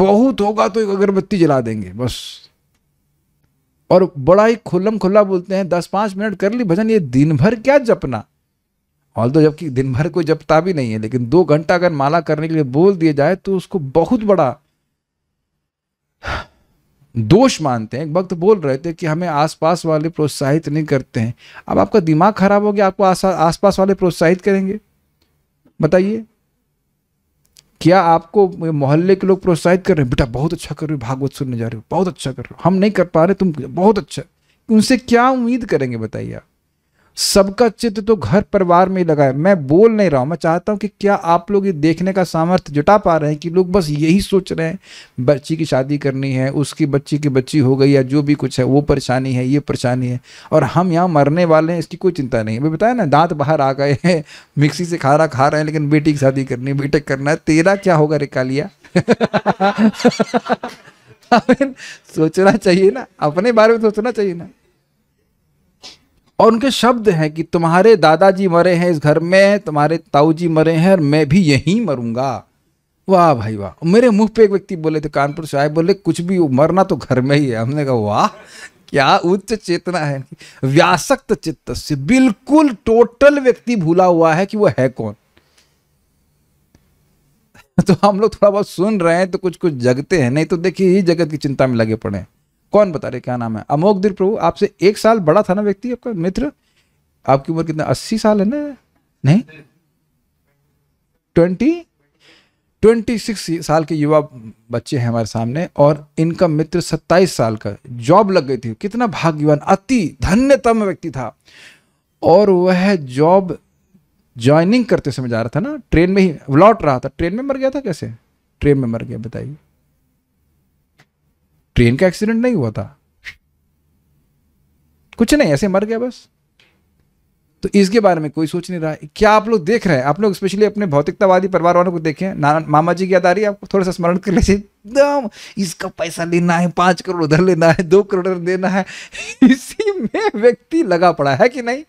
बहुत होगा तो एक अगरबत्ती जला देंगे बस और बड़ा ही खुल्लम खुल्ला बोलते हैं दस पाँच मिनट कर ली भजन ये दिन भर क्या जपना ऑल तो जबकि दिन भर कोई जपता भी नहीं है लेकिन दो घंटा अगर माला करने के लिए बोल दिया जाए तो उसको बहुत बड़ा दोष मानते हैं एक वक्त बोल रहे थे कि हमें आसपास वाले प्रोत्साहित नहीं करते हैं अब आपका दिमाग खराब हो गया आपको आसपास वाले प्रोत्साहित करेंगे बताइए क्या आपको मोहल्ले के लोग प्रोत्साहित कर रहे हैं बेटा बहुत अच्छा कर रहे हो भागवत सुनने जा रहे हो बहुत अच्छा कर रहे हो हम नहीं कर पा रहे तुम बहुत अच्छा उनसे क्या उम्मीद करेंगे बताइए आप सबका चित्त तो घर परिवार में ही लगा है मैं बोल नहीं रहा हूँ मैं चाहता हूँ कि क्या आप लोग ये देखने का सामर्थ्य जुटा पा रहे हैं कि लोग बस यही सोच रहे हैं बच्ची की शादी करनी है उसकी बच्ची की बच्ची हो गई या जो भी कुछ है वो परेशानी है ये परेशानी है और हम यहाँ मरने वाले हैं इसकी कोई चिंता नहीं है मैं बताया ना दांत बाहर आ गए हैं मिक्सी से खाना खा रहे हैं लेकिन बेटी की शादी करनी बेटे करना है तेरा क्या होगा रिकालिया सोचना चाहिए ना अपने बारे में सोचना चाहिए ना और उनके शब्द हैं कि तुम्हारे दादाजी मरे हैं इस घर में तुम्हारे ताऊ जी मरे हैं और मैं भी यहीं मरूंगा वाह भाई वाह मेरे मुंह पे एक व्यक्ति बोले थे कानपुर से आए बोले कुछ भी मरना तो घर में ही है हमने कहा वाह क्या उच्च चेतना है व्यासक्त चित्त से बिल्कुल टोटल व्यक्ति भूला हुआ है कि वो है कौन तो हम लोग थोड़ा बहुत सुन रहे हैं तो कुछ कुछ जगते हैं नहीं तो देखिए यही जगत की चिंता में लगे पड़े हैं कौन बता रहे क्या नाम है अमोघ प्रभु आपसे एक साल बड़ा था ना व्यक्ति आपका मित्र आपकी उम्र कितना अस्सी साल है ना नहीं ट्वेंटी ट्वेंटी सिक्स साल के युवा बच्चे हैं हमारे सामने और इनका मित्र सत्ताईस साल का जॉब लग गई थी कितना भाग्यवान अति धन्यतम व्यक्ति था और वह जॉब ज्वाइनिंग करते समय जा रहा था ना ट्रेन में ही लौट रहा था ट्रेन में मर गया था कैसे ट्रेन में मर गया बताइए ट्रेन का एक्सीडेंट नहीं हुआ था कुछ नहीं ऐसे मर गया बस तो इसके बारे में कोई सोच नहीं रहा क्या आप लोग देख रहे हैं आप लोग स्पेशली अपने भौतिकतावादी परिवार वालों को देखें मामा जी की याद आ रही है आपको थोड़ा सा स्मरण कर लीजिए एकदम इसका पैसा लेना है पांच करोड़ उधर लेना है दो करोड़ देना है इसी में व्यक्ति लगा पड़ा है कि नहीं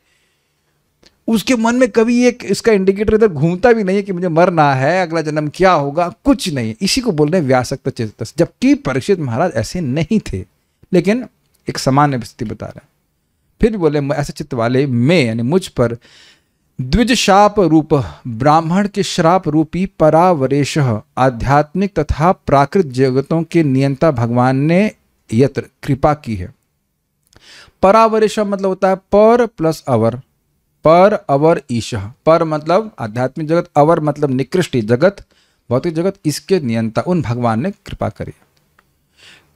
उसके मन में कभी एक इसका इंडिकेटर इधर घूमता भी नहीं है कि मुझे मरना है अगला जन्म क्या होगा कुछ नहीं इसी को बोल रहे हैं व्यासक्त चेत जबकि परीक्षित महाराज ऐसे नहीं थे लेकिन एक सामान्य स्थिति बता रहे हैं फिर बोले ऐसे चित्त वाले मैं यानी मुझ पर द्विज शाप रूप ब्राह्मण के श्राप रूपी परावरेश आध्यात्मिक तथा प्राकृत जगतों के नियंता भगवान ने यत्र कृपा की है परावरेश मतलब होता है पर प्लस अवर पर अवर ईश पर मतलब आध्यात्मिक जगत अवर मतलब निकृष्ट जगत भौतिक जगत इसके नियंता उन भगवान ने कृपा करी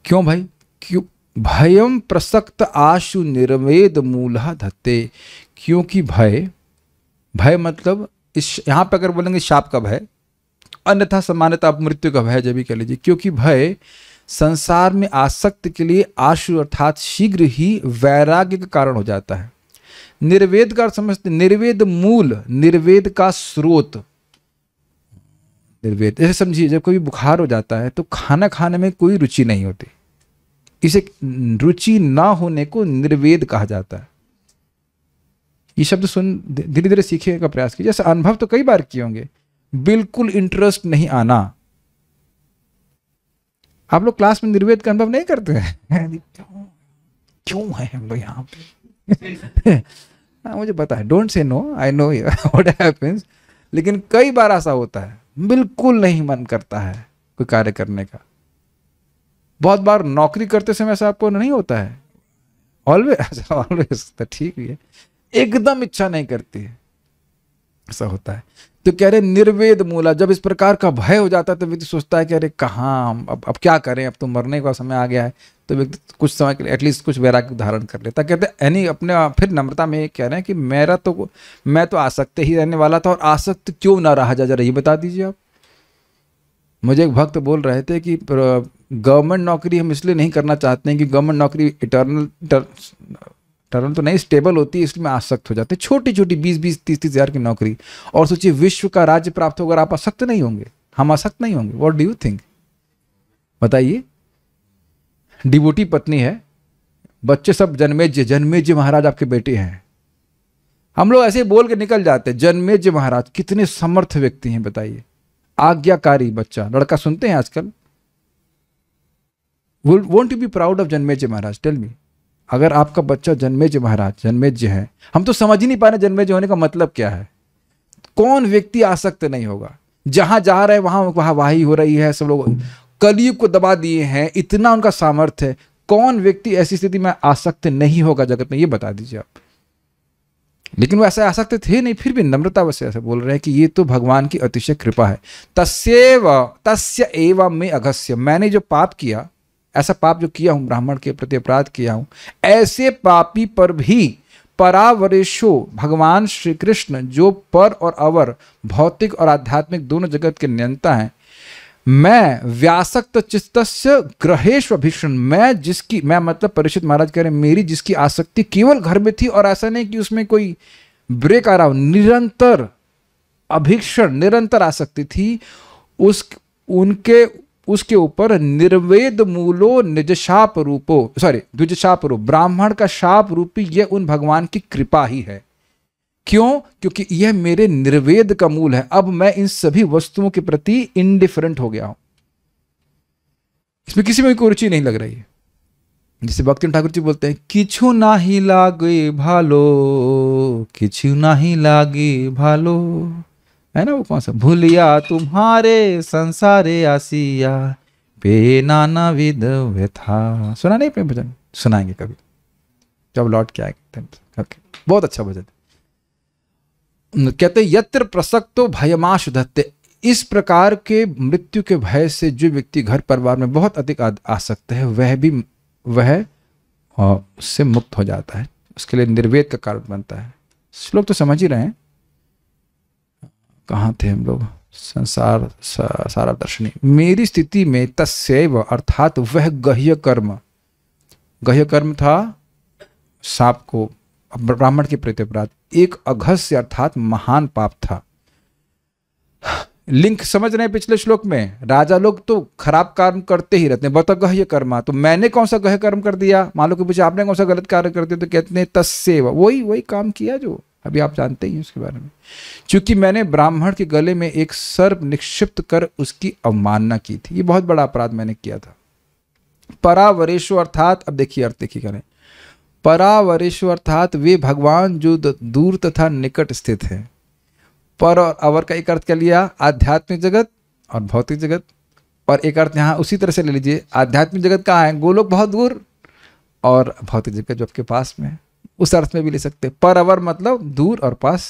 क्यों भाई क्यों भयम प्रसक्त आशु निर्वेद मूल धत्ते क्योंकि भय भय मतलब इस यहाँ पर अगर बोलेंगे शाप का भय अन्यथा समानता मृत्यु का भय जब भी कह लीजिए क्योंकि भय संसार में आसक्त के लिए आशु अर्थात शीघ्र ही वैराग्य का कारण हो जाता है निर्वेद का समझते निर्वेद मूल निर्वेद का स्रोत निर्वेद ऐसे समझिए जब कोई बुखार हो जाता है तो खाना खाने में कोई रुचि नहीं होती इसे रुचि ना होने को निर्वेद कहा जाता है ये शब्द सुन धीरे धीरे सीखने का प्रयास कीजिए जैसे अनुभव तो कई बार किए होंगे बिल्कुल इंटरेस्ट नहीं आना आप लोग क्लास में निर्वेद का अनुभव नहीं करते हैं क्यों है हम लोग यहाँ पे हाँ मुझे पता है don't say no I know what happens लेकिन कई बार ऐसा होता है बिल्कुल नहीं मन करता है कोई कार्य करने का बहुत बार नौकरी करते समय ऐसा आपको नहीं होता है ऑलवेज ऑलवेज अच्छा, तो ठीक है एकदम इच्छा नहीं करती है ऐसा होता है तो कह रहे निर्वेद मूला जब इस प्रकार का भय हो जाता है तो व्यक्ति सोचता है कि अरे कहाँ अब अब क्या करें अब तो मरने का समय आ गया है तो व्यक्ति कुछ समय के लिए एटलीस्ट कुछ वैराग्य धारण कर लेता कहते यानी अपने फिर नम्रता में कह रहे हैं कि मेरा तो मैं तो आसक्त ही रहने वाला था और आसक्त क्यों ना रहा जा रही ये बता दीजिए आप मुझे एक भक्त बोल रहे थे कि गवर्नमेंट नौकरी हम इसलिए नहीं करना चाहते हैं कि गवर्नमेंट नौकरी इटर्नल टर्नल तो नहीं स्टेबल होती है इसलिए मैं आसक्त हो जाते छोटी छोटी बीस बीस तीस तीस हज़ार की नौकरी और सोचिए विश्व का राज्य प्राप्त होकर आप आसक्त नहीं होंगे हम आसक्त नहीं होंगे वॉट डू यू थिंक बताइए डिबोटी पत्नी है बच्चे सब जन्मेज्य जन्मेज्य महाराज आपके बेटे हैं हम लोग ऐसे बोल के निकल जाते हैं जन्मेज्य महाराज कितने समर्थ व्यक्ति हैं बताइए आज्ञाकारी बच्चा लड़का सुनते हैं आजकल won't be proud of Janamejaya Maharaj tell me अगर आपका बच्चा जन्मेज्य महाराज जन्मेज्य है हम तो समझ ही नहीं पा रहे जन्मेज होने का मतलब क्या है कौन व्यक्ति आसक्त नहीं होगा जहां जा रहे हैं वहां वाही हो रही है सब लोग कलयुग को दबा दिए हैं इतना उनका सामर्थ्य है कौन व्यक्ति ऐसी स्थिति में आसक्त नहीं होगा जगत में ये बता दीजिए आप लेकिन वो ऐसे आसक्त थे नहीं फिर भी नम्रता वैसे ऐसे बोल रहे हैं कि ये तो भगवान की अतिशय कृपा है तस्व तस्य एवं में अगस्य मैंने जो पाप किया ऐसा पाप जो किया हूँ ब्राह्मण के प्रति अपराध किया हूँ ऐसे पापी पर भी परावरेशो भगवान श्री कृष्ण जो पर और अवर भौतिक और आध्यात्मिक दोनों जगत के नियंता हैं मैं व्यासक्त चित्त ग्रहेश भीषण मैं जिसकी मैं मतलब परिषद महाराज कह रहे मेरी जिसकी आसक्ति केवल घर में थी और ऐसा नहीं कि उसमें कोई ब्रेक आ रहा हो निरंतर अभीक्षण निरंतर आसक्ति थी उस उनके उसके ऊपर निर्वेद मूलो निजशाप रूपो सॉरी द्विजशाप रूप ब्राह्मण का शाप रूपी यह उन भगवान की कृपा ही है क्यों क्योंकि यह मेरे निर्वेद का मूल है अब मैं इन सभी वस्तुओं के प्रति इनडिफरेंट हो गया हूं इसमें किसी में कोई रुचि नहीं लग रही है जिसे भक्ति ठाकुर जी बोलते हैं किचु ना ही लागे भालो किचु ना ही लागे भालो है ना वो कौन सा भूलिया तुम्हारे संसारे आसिया पे नाना विद व्यथा सुना नहीं प्रेम भजन सुनाएंगे कभी जब लौट के आएंगे बहुत अच्छा भजन कहते यत्र प्रसक्तो भयमाश धत्ते इस प्रकार के मृत्यु के भय से जो व्यक्ति घर परिवार में बहुत अधिक आसक्त है वह भी वह उससे मुक्त हो जाता है उसके लिए निर्वेद का कारण बनता है श्लोक तो समझ ही रहे हैं कहाँ थे हम लोग संसार सा, सारा दर्शनी मेरी स्थिति में तस्व अर्थात वह गह्य कर्म गह्य कर्म था सांप को ब्राह्मण के प्रति अपराध एक अघस्य अर्थात महान पाप था लिंक समझ रहे हैं पिछले श्लोक में राजा लोग तो खराब कर्म करते ही रहते हैं बहुत गह्य कर्मा तो मैंने कौन सा गह कर्म कर दिया मान लो कि पूछे आपने कौन सा गलत कार्य कर दिया तो कहते हैं तस्से वही वही काम किया जो अभी आप जानते ही उसके बारे में क्योंकि मैंने ब्राह्मण के गले में एक सर्प निक्षिप्त कर उसकी अवमानना की थी ये बहुत बड़ा अपराध मैंने किया था परावरेशो अर्थात अब देखिए अर्थ देखिए करें परावरेश्वर अर्थात वे भगवान जो दूर तथा निकट स्थित हैं पर और अवर का एक अर्थ क्या लिया आध्यात्मिक जगत और भौतिक जगत पर एक अर्थ यहाँ उसी तरह से ले लीजिए आध्यात्मिक जगत कहाँ है गोलोक बहुत दूर और भौतिक जगत जो आपके पास में है उस अर्थ में भी ले सकते पर अवर मतलब दूर और पास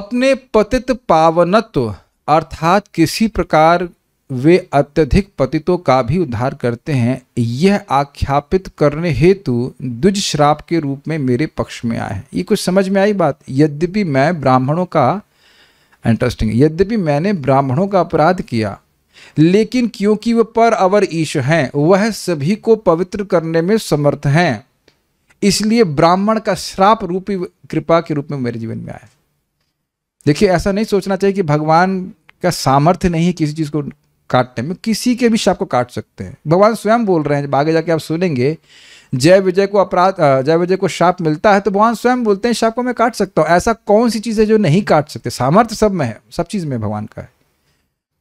अपने पतित पावनत्व अर्थात किसी प्रकार वे अत्यधिक पतितों का भी उद्धार करते हैं यह आख्यापित करने हेतु दुज श्राप के रूप में मेरे पक्ष में आए हैं ये कुछ समझ में आई बात यद्यपि मैं ब्राह्मणों का इंटरेस्टिंग यद्यपि मैंने ब्राह्मणों का अपराध किया लेकिन क्योंकि वह पर अवर ईश हैं वह सभी को पवित्र करने में समर्थ हैं इसलिए ब्राह्मण का श्राप रूपी कृपा के रूप में मेरे जीवन में आया देखिए ऐसा नहीं सोचना चाहिए कि भगवान का सामर्थ्य नहीं है किसी चीज़ को काटने में किसी के भी शाप को काट सकते हैं भगवान स्वयं बोल रहे हैं आगे जाके आप सुनेंगे जय विजय को अपराध जय विजय को शाप मिलता है तो भगवान स्वयं बोलते हैं शाप को मैं काट सकता हूँ ऐसा कौन सी चीज़ है जो नहीं काट सकते सामर्थ्य सब में है सब चीज़ में भगवान का है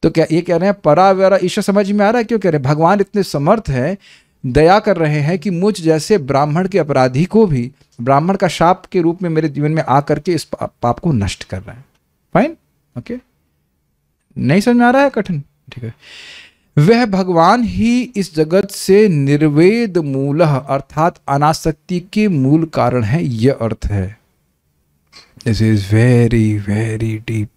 तो क्या ये कह रहे हैं परा वरा ईश्वर समझ में आ रहा है क्यों कह रहे हैं भगवान इतने समर्थ हैं दया कर रहे हैं कि मुझ जैसे ब्राह्मण के अपराधी को भी ब्राह्मण का शाप के रूप में मेरे जीवन में आ करके इस पाप को नष्ट कर रहे हैं फाइन ओके नहीं समझ में आ रहा है कठिन ठीक है वह भगवान ही इस जगत से निर्वेद मूल अर्थात अनासक्ति के मूल कारण है यह अर्थ है this is very very deep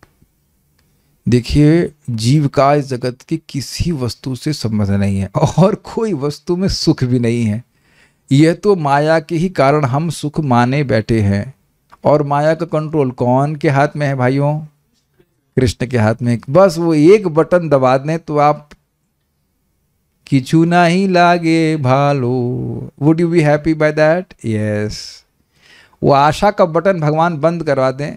देखिए जीव का इस जगत की किसी वस्तु से संबंध नहीं है और कोई वस्तु में सुख भी नहीं है यह तो माया के ही कारण हम सुख माने बैठे हैं और माया का कंट्रोल कौन के हाथ में है भाइयों कृष्ण के हाथ में बस वो एक बटन दबा दें तो आप किचू ना ही लागे भालो would you be happy by that yes वो आशा का बटन भगवान बंद करवा दें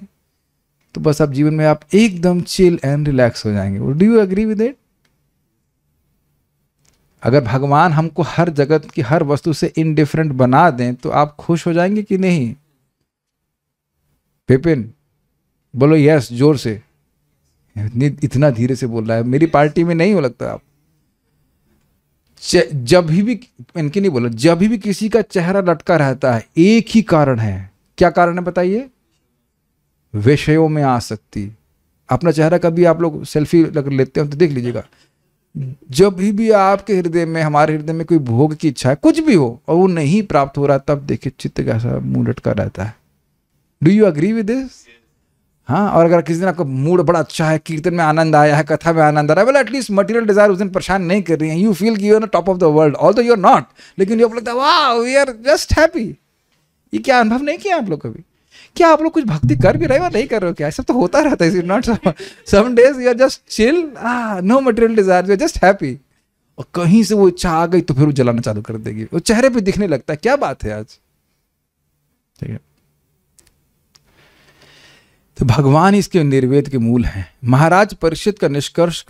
तो बस आप जीवन में आप एकदम चिल एंड रिलैक्स हो जाएंगे do you agree with it अगर भगवान हमको हर जगत की हर वस्तु से इनडिफरेंट बना दें तो आप खुश हो जाएंगे कि नहीं विपिन बोलो यस जोर से इतनी इतना धीरे से बोल रहा है मेरी पार्टी में नहीं हो लगता आप जब भी भी इनके नहीं बोला जब भी किसी का चेहरा लटका रहता है एक ही कारण है क्या कारण है बताइए विषयों में आ सकती अपना चेहरा कभी आप लोग सेल्फी लग लेते हो तो देख लीजिएगा जब भी भी आपके हृदय में हमारे हृदय में कोई भोग की इच्छा है कुछ भी हो और वो नहीं प्राप्त हो रहा तब देखिए चित्त कैसा मुंह लटका रहता है do you agree with this हाँ और अगर किसी दिन आपका मूड बड़ा अच्छा है कीर्तन में आनंद आया है कथा में आनंद आ रहा है वेल एटलीस्ट मटेरियल डिजायर उस दिन परेशान नहीं कर रही है यू फील की you are top of the world although you are not लेकिन यू लगता है वाह वी आर जस्ट हैप्पी ये क्या अनुभव नहीं किया आप लोग कभी क्या आप लोग कुछ भक्ति कर भी रहे हो नहीं कर रहे हो क्या ऐसा तो होता रहता है not some days you are just chill no material desire you are just happy और कहीं से वो इच्छा आ गई तो फिर वो जलाना चालू कर देगी वो चेहरे पे दिखने लगता है क्या बात है आज ठीक है तो भगवान इसके निर्वेद के मूल हैं महाराज परिषद का निष्कर्ष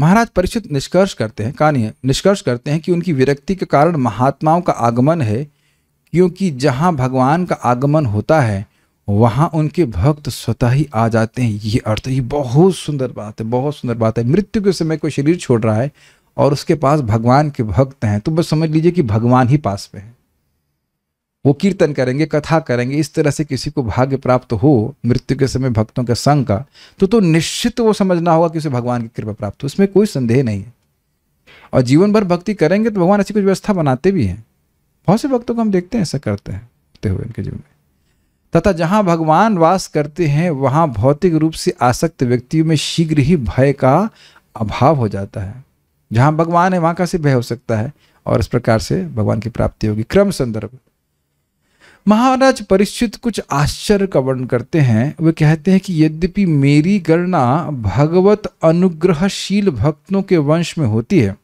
महाराज परिषद निष्कर्ष करते हैं कहानी निष्कर्ष करते हैं कि उनकी विरक्ति के कारण महात्माओं का आगमन है क्योंकि जहाँ भगवान का आगमन होता है वहाँ उनके भक्त स्वतः ही आ जाते हैं ये अर्थ ये बहुत सुंदर बात है बहुत सुंदर बात है मृत्यु के समय कोई शरीर छोड़ रहा है और उसके पास भगवान के भक्त हैं तो बस समझ लीजिए कि भगवान ही पास में है वो कीर्तन करेंगे कथा करेंगे इस तरह से किसी को भाग्य प्राप्त हो मृत्यु के समय भक्तों के संग का तो तो निश्चित वो समझना होगा कि उसे भगवान की कृपा प्राप्त हो उसमें कोई संदेह नहीं है और जीवन भर भक्ति करेंगे तो भगवान ऐसी कुछ व्यवस्था बनाते भी हैं बहुत से भक्तों को हम देखते हैं ऐसा करते हैं होते हुए उनके जीवन में तथा जहाँ भगवान वास करते हैं वहाँ भौतिक रूप से आसक्त व्यक्तियों में शीघ्र ही भय का अभाव हो जाता है जहाँ भगवान है वहाँ का से भय हो सकता है और इस प्रकार से भगवान की प्राप्ति होगी क्रम संदर्भ महाराज परिचित कुछ आश्चर्य का वर्णन करते हैं वे कहते हैं कि यद्यपि मेरी गणना भगवत अनुग्रहशील भक्तों के वंश में होती है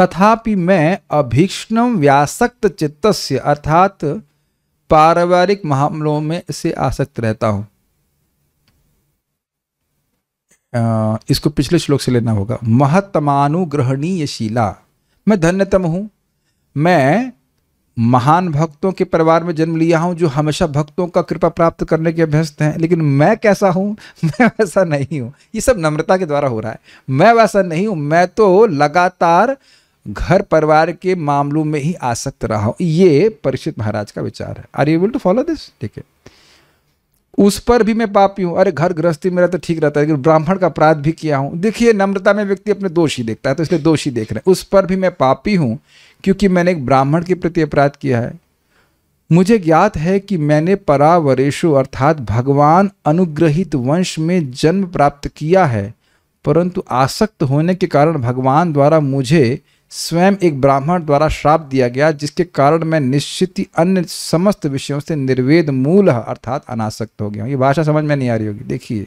तथापि मैं अभीक्षणम व्यासक्त चित्त अर्थात पारिवारिक मामलों में से आसक्त रहता हूं इसको पिछले श्लोक से लेना होगा महत्तमानुग्रहणीय शिला मैं धन्यतम हूं मैं महान भक्तों के परिवार में जन्म लिया हूँ जो हमेशा भक्तों का कृपा प्राप्त करने के अभ्यस्त हैं लेकिन मैं कैसा हूँ मैं वैसा नहीं हूँ ये सब नम्रता के द्वारा हो रहा है मैं वैसा नहीं हूं मैं तो लगातार घर परिवार के मामलों में ही आसक्त रहा हूँ ये परीक्षित महाराज का विचार है are you will to follow this ठीक है उस पर भी मैं पापी हूँ अरे घर गृहस्थी मेरा तो ठीक रहता है लेकिन ब्राह्मण का अपराध भी किया हूं देखिए नम्रता में व्यक्ति अपने दोष ही देखता है तो इसलिए दोष ही देख रहे हैं उस पर भी मैं पापी हूँ क्योंकि मैंने एक ब्राह्मण के प्रति अपराध किया है मुझे ज्ञात है कि मैंने परावरेशु अर्थात भगवान अनुग्रहित वंश में जन्म प्राप्त किया है परंतु आसक्त होने के कारण भगवान द्वारा मुझे स्वयं एक ब्राह्मण द्वारा श्राप दिया गया जिसके कारण मैं निश्चित ही अन्य समस्त विषयों से निर्वेद मूल अर्थात अनासक्त हो गया ये भाषा समझ में नहीं आ रही होगी देखिए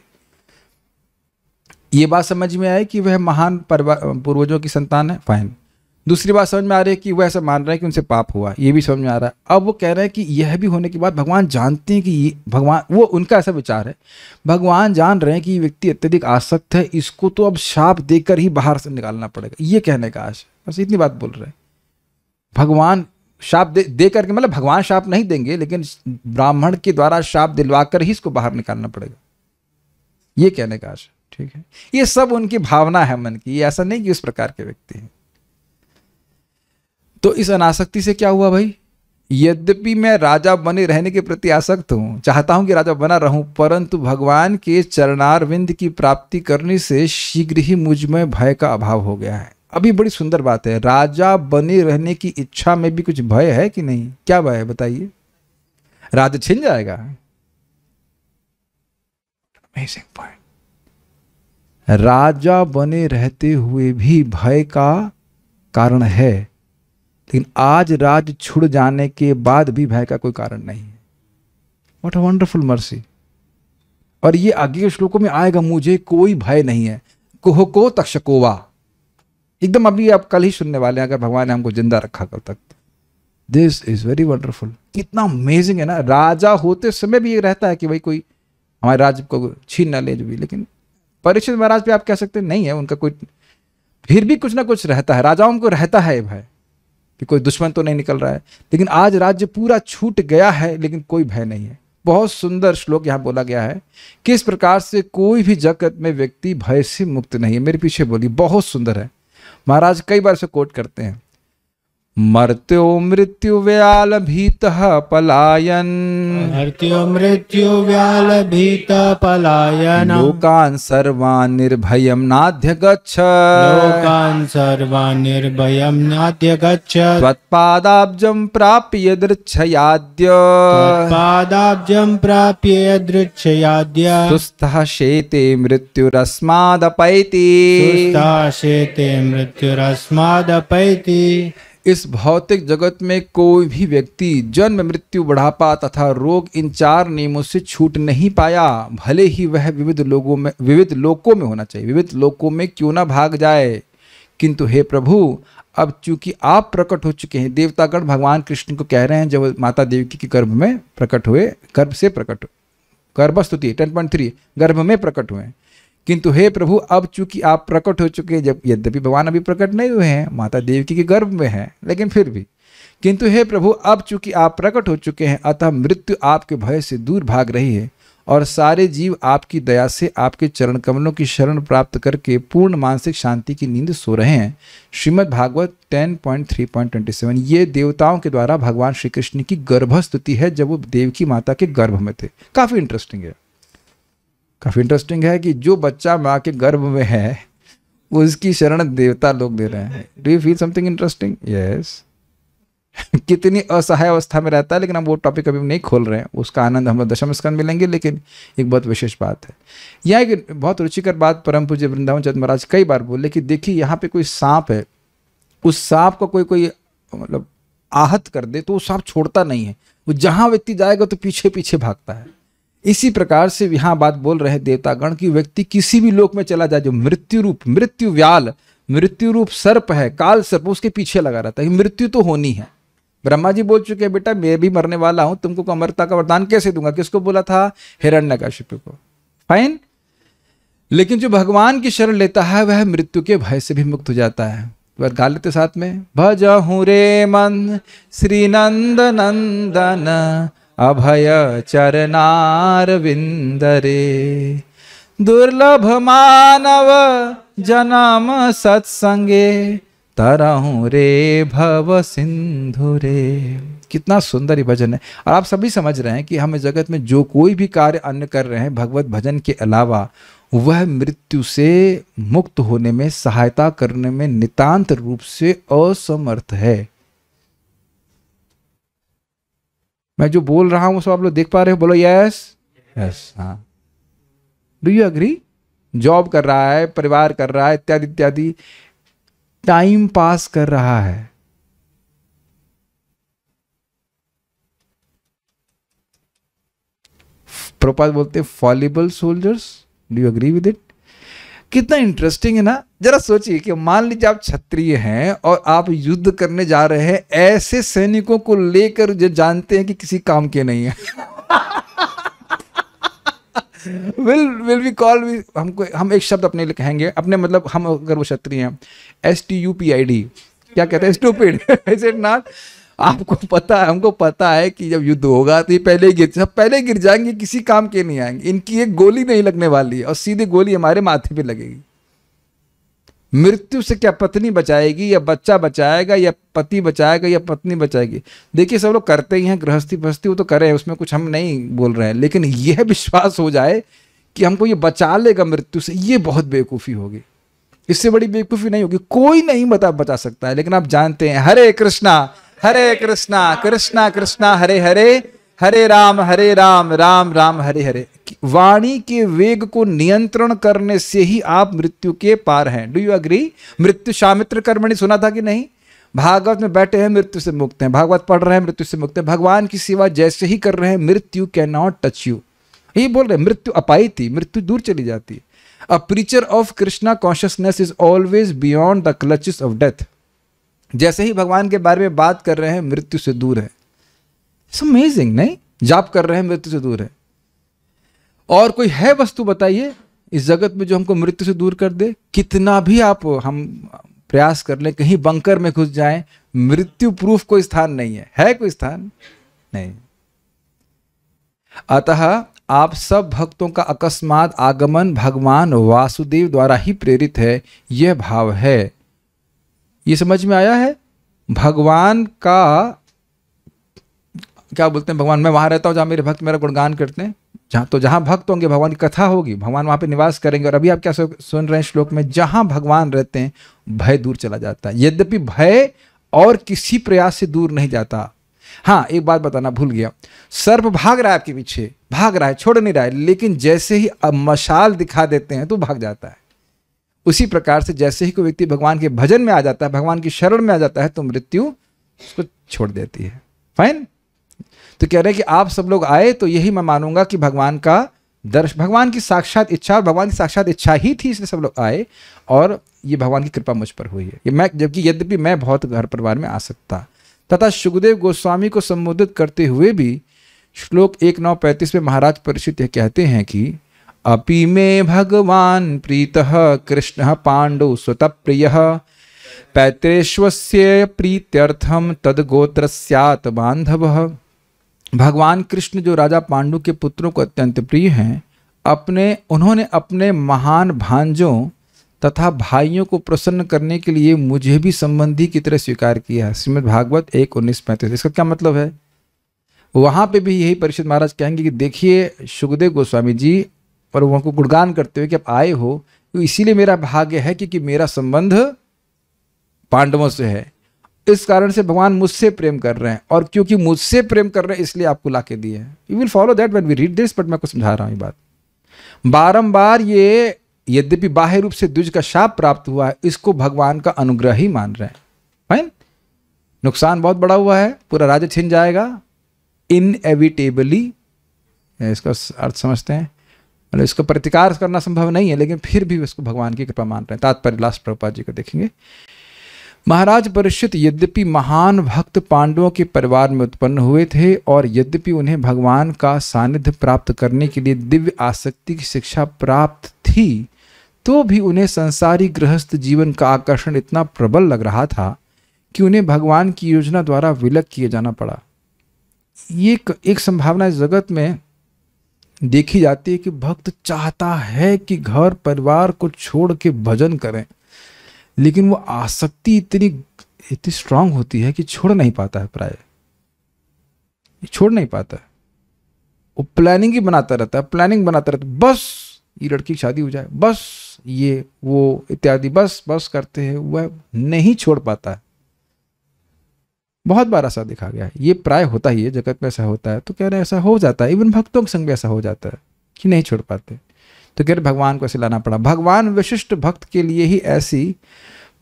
ये बात समझ में आई कि वह महान पूर्वजों की संतान है फाइन दूसरी बात समझ में आ रही है कि वो ऐसा मान रहा है कि उनसे पाप हुआ ये भी समझ में आ रहा है अब वो कह रहे हैं कि यह भी होने के बाद भगवान जानते हैं कि ये भगवान वो उनका ऐसा विचार है भगवान जान रहे हैं कि ये व्यक्ति अत्यधिक आसक्त है इसको तो अब शाप देकर ही बाहर से निकालना पड़ेगा ये कहने का आश बस इतनी बात बोल रहे हैं भगवान शाप दे दे करके मतलब भगवान शाप नहीं देंगे लेकिन ब्राह्मण के द्वारा शाप दिलवा कर ही इसको बाहर निकालना पड़ेगा ये कहने का आश ठीक है ये सब उनकी भावना है मन की ये ऐसा नहीं कि उस प्रकार के व्यक्ति हैं तो इस अनासक्ति से क्या हुआ भाई यद्यपि मैं राजा बने रहने के प्रति आसक्त हूँ चाहता हूँ कि राजा बना रहूँ परंतु भगवान के चरणारविंद की प्राप्ति करने से शीघ्र ही मुझ में भय का अभाव हो गया है अभी बड़ी सुंदर बात है राजा बने रहने की इच्छा में भी कुछ भय है कि नहीं क्या भय है बताइए राज छिन जाएगा राजा बने रहते हुए भी भय का कारण है लेकिन आज राज छुड़ जाने के बाद भी भय का कोई कारण नहीं है वट अ वंडरफुल मर्सी और ये आगे के श्लोकों में आएगा मुझे कोई भय नहीं है कोह को तक्षकोवा एकदम अभी आप कल ही सुनने वाले हैं अगर भगवान ने हमको जिंदा रखा कल तक दिस इज वेरी वंडरफुल कितना अमेजिंग है ना राजा होते समय भी ये रहता है कि भाई कोई हमारे राज्य को छीन ना ले जो भी लेकिन परिचित महाराज भी आप कह सकते नहीं है उनका कोई फिर भी कुछ ना कुछ रहता है राजाओं को रहता है भाई भय कि कोई दुश्मन तो नहीं निकल रहा है लेकिन आज राज्य पूरा छूट गया है लेकिन कोई भय नहीं है बहुत सुंदर श्लोक यहाँ बोला गया है किस प्रकार से कोई भी जगत में व्यक्ति भय से मुक्त नहीं है मेरे पीछे बोली बहुत सुंदर है महाराज कई बार से कोट करते हैं मर्त्यो मृत्यु व्याल भीत पलायन मर्त्यो मृत्यु व्याल भीत पलायन लोकान सर्वान निर्भय नाध्य गच्छ लोकान सर्वान नाध्य गच्छ प्राप्य दृक्षयाद त्वत्पादाब्जम प्राप्य दृक्षयाद सुस्थ शेते मृत्युरस्मादपैति सुस्थः शेते मृत्युरस्मादपैति इस भौतिक जगत में कोई भी व्यक्ति जन्म मृत्यु बढ़ापा तथा रोग इन चार नियमों से छूट नहीं पाया भले ही वह विविध लोगों में विविध लोकों में होना चाहिए विविध लोकों में क्यों ना भाग जाए किंतु हे प्रभु अब चूंकि आप प्रकट हो चुके हैं देवतागण भगवान कृष्ण को कह रहे हैं जब माता देवकी के गर्भ में प्रकट हुए गर्भ से प्रकट गर्भस्तुति टेन पॉइंट थ्री गर्भ में प्रकट हुए किंतु हे प्रभु अब चूंकि आप प्रकट हो चुके हैं जब यद्यपि भगवान अभी प्रकट नहीं हुए हैं माता देवकी के गर्भ में हैं लेकिन फिर भी किंतु हे प्रभु अब चूंकि आप प्रकट हो चुके हैं अतः मृत्यु आपके भय से दूर भाग रही है और सारे जीव आपकी दया से आपके चरण कमलों की शरण प्राप्त करके पूर्ण मानसिक शांति की नींद सो रहे हैं श्रीमद् भागवत 10.3.27 ये देवताओं के द्वारा भगवान श्री कृष्ण की गर्भस्तुति है जब वो देव की माता के गर्भ में थे काफ़ी इंटरेस्टिंग है काफ़ी इंटरेस्टिंग है कि जो बच्चा माँ के गर्भ में है उसकी शरण देवता लोग दे रहे हैं do you feel something interesting yes कितनी असहाय अवस्था में रहता है लेकिन हम वो टॉपिक अभी नहीं खोल रहे हैं उसका आनंद हम लोग दशम स्कंद में लेंगे लेकिन एक बहुत विशेष बात है यह एक बहुत रुचिकर बात परम पूज्य वृंदावन चंद महाराज कई बार बोले कि देखिए यहाँ पे कोई सांप है उस सांप को कोई कोई मतलब आहत कर दे तो वो सांप छोड़ता नहीं है वो जहाँ व्यक्ति जाएगा तो पीछे पीछे भागता है इसी प्रकार से यहां बात बोल रहे देवतागण की व्यक्ति किसी भी लोक में चला जाए जो मृत्यु रूप मृत्यु व्याल मृत्यु रूप सर्प है काल सर्प उसके पीछे लगा रहता है मृत्यु तो होनी है ब्रह्मा जी बोल चुके हैं बेटा मैं भी मरने वाला हूं तुमको अमरता का वरदान कैसे दूंगा किसको बोला था शिप को फाइन लेकिन जो भगवान की शरण लेता है वह मृत्यु के भय से भी मुक्त हो जाता है गा लेते साथ में भज हूं रे मन श्री नंद नंदन अभय चरणारे दुर्लभ मानव जनम सत्संगे तरहू रे भव सिंधु रे कितना सुंदर ही भजन है और आप सभी समझ रहे हैं कि हम इस जगत में जो कोई भी कार्य अन्य कर रहे हैं भगवत भजन के अलावा वह मृत्यु से मुक्त होने में सहायता करने में नितांत रूप से असमर्थ है मैं जो बोल रहा हूं वो सब आप लोग देख पा रहे हो बोलो यस यस हाँ डू यू अग्री जॉब कर रहा है परिवार कर रहा है इत्यादि इत्यादि टाइम पास कर रहा है प्रोपाल बोलते fallible soldiers do you agree with it कितना इंटरेस्टिंग है ना जरा सोचिए कि मान लीजिए आप क्षत्रिय हैं और आप युद्ध करने जा रहे हैं ऐसे सैनिकों को लेकर जो जानते हैं कि किसी काम के नहीं है will will be call we हमको हम एक शब्द अपने लिए कहेंगे अपने मतलब हम अगर वो क्षत्रिय हैं S T U P I D क्या कहते हैं स्टूपिड इज इट नॉट आपको पता है हमको पता है कि जब युद्ध होगा तो ये पहले गिर सब पहले गिर जाएंगे किसी काम के नहीं आएंगे इनकी एक गोली नहीं लगने वाली है और सीधी गोली हमारे माथे पे लगेगी मृत्यु से क्या पत्नी बचाएगी या बच्चा बचाएगा या पति बचाएगा या पत्नी बचाएगी देखिए सब लोग करते ही हैं गृहस्थी बृहस्थी वो तो करें उसमें कुछ हम नहीं बोल रहे हैं लेकिन यह विश्वास हो जाए कि हमको ये बचा लेगा मृत्यु से ये बहुत बेवकूफ़ी होगी इससे बड़ी बेवकूफ़ी नहीं होगी कोई नहीं बता बचा सकता है लेकिन आप जानते हैं हरे कृष्णा हरे कृष्णा कृष्णा कृष्णा हरे हरे हरे राम हरे राम राम राम हरे हरे वाणी के वेग को नियंत्रण करने से ही आप मृत्यु के पार हैं डू यू अग्री मृत्यु शामित्र कर्मणि सुना था कि नहीं भागवत में बैठे हैं मृत्यु से मुक्त हैं भागवत पढ़ रहे हैं मृत्यु से मुक्त हैं भगवान की सेवा जैसे ही कर रहे हैं मृत्यु कैन नॉट टच यू ये बोल रहे मृत्यु अपाई थी मृत्यु दूर चली जाती है a preacher of Krishna consciousness is always beyond the clutches of death जैसे ही भगवान के बारे में बात कर रहे हैं मृत्यु से दूर है इट्स अमेजिंग नहीं जाप कर रहे हैं मृत्यु से दूर है और कोई है वस्तु बताइए इस जगत में जो हमको मृत्यु से दूर कर दे कितना भी आप हम प्रयास कर लें कहीं बंकर में घुस जाएं मृत्यु प्रूफ कोई स्थान नहीं है है कोई स्थान नहीं अतः आप सब भक्तों का अकस्मात आगमन भगवान वासुदेव द्वारा ही प्रेरित है यह भाव है ये समझ में आया है भगवान का क्या बोलते हैं भगवान मैं वहाँ रहता हूँ जहाँ मेरे भक्त मेरा गुणगान करते हैं जहाँ तो जहाँ भक्त होंगे भगवान की कथा होगी भगवान वहाँ पे निवास करेंगे और अभी आप क्या सुन रहे हैं श्लोक में जहाँ भगवान रहते हैं भय दूर चला जाता है यद्यपि भय और किसी प्रयास से दूर नहीं जाता हाँ एक बात बताना भूल गया सर्प भाग रहा है आपके पीछे भाग रहा है छोड़ नहीं रहा है लेकिन जैसे ही अब मशाल दिखा देते हैं तो भाग जाता है उसी प्रकार से जैसे ही कोई व्यक्ति भगवान के भजन में आ जाता है भगवान की शरण में आ जाता है तो मृत्यु उसको छोड़ देती है फाइन तो कह रहे हैं कि आप सब लोग आए तो यही मैं मानूंगा कि भगवान का दर्श भगवान की साक्षात इच्छा और भगवान की साक्षात इच्छा ही थी इसलिए सब लोग आए और ये भगवान की कृपा मुझ पर हुई है ये मैं जबकि यद्यपि मैं बहुत घर परिवार में आ सकता तथा सुखदेव गोस्वामी को संबोधित करते हुए भी श्लोक एक नौ पैंतीस में महाराज परिषित कहते हैं कि अपि मे भगवान् प्रीतः कृष्णः पाण्डुसुतप्रियः पैतृष्वस्य प्रीत्यर्थम तदगोत्रस्यात बांधव भगवान कृष्ण जो राजा पांडु के पुत्रों को अत्यंत प्रिय हैं अपने उन्होंने अपने महान भांजों तथा भाइयों को प्रसन्न करने के लिए मुझे भी संबंधी की तरह स्वीकार किया है श्रीमद भागवत एक उन्नीस पैंतीस इसका क्या मतलब है वहाँ पे भी यही परिषद महाराज कहेंगे कि देखिए सुखदेव गोस्वामी जी पर वहाँ को गुणगान करते हुए कि आप आए हो तो इसीलिए मेरा भाग्य है क्योंकि मेरा संबंध पांडवों से है इस कारण से भगवान मुझसे प्रेम कर रहे हैं और क्योंकि मुझसे प्रेम कर रहे हैं इसलिए आपको ला के दिए हैं you will follow that when we read this but मैं समझा रहा हूँ ये बात बारम्बार ये यद्यपि बाह्य रूप से द्विज का शाप प्राप्त हुआ है इसको भगवान का अनुग्रह ही मान रहे हैं फाइन नुकसान बहुत बड़ा हुआ है पूरा राज्य छिन जाएगा इनएविटेबली इसका अर्थ समझते हैं मतलब इसको प्रतिकार करना संभव नहीं है लेकिन फिर भी उसको भगवान की कृपा मान रहे हैं तात्पर्य लास्ट प्रभुपा जी को देखेंगे महाराज परिषित यद्यपि महान भक्त पांडवों के परिवार में उत्पन्न हुए थे और यद्यपि उन्हें भगवान का सानिध्य प्राप्त करने के लिए दिव्य आसक्ति की शिक्षा प्राप्त थी तो भी उन्हें संसारी गृहस्थ जीवन का आकर्षण इतना प्रबल लग रहा था कि उन्हें भगवान की योजना द्वारा विलक किए जाना पड़ा ये एक संभावना इस जगत में देखी जाती है कि भक्त चाहता है कि घर परिवार को छोड़ के भजन करें लेकिन वो आसक्ति इतनी इतनी स्ट्रांग होती है कि छोड़ नहीं पाता है प्राय छोड़ नहीं पाता है वो प्लानिंग ही बनाता रहता है प्लानिंग बनाता रहता है बस ये लड़की की शादी हो जाए बस ये वो इत्यादि बस बस करते हैं वह नहीं छोड़ पाता है बहुत बार ऐसा देखा गया है ये प्राय होता ही है जगत में ऐसा होता है तो कह रहे हैं ऐसा हो जाता है इवन भक्तों के संग भी ऐसा हो जाता है कि नहीं छोड़ पाते तो कह रहे भगवान को ऐसे लाना पड़ा भगवान विशिष्ट भक्त के लिए ही ऐसी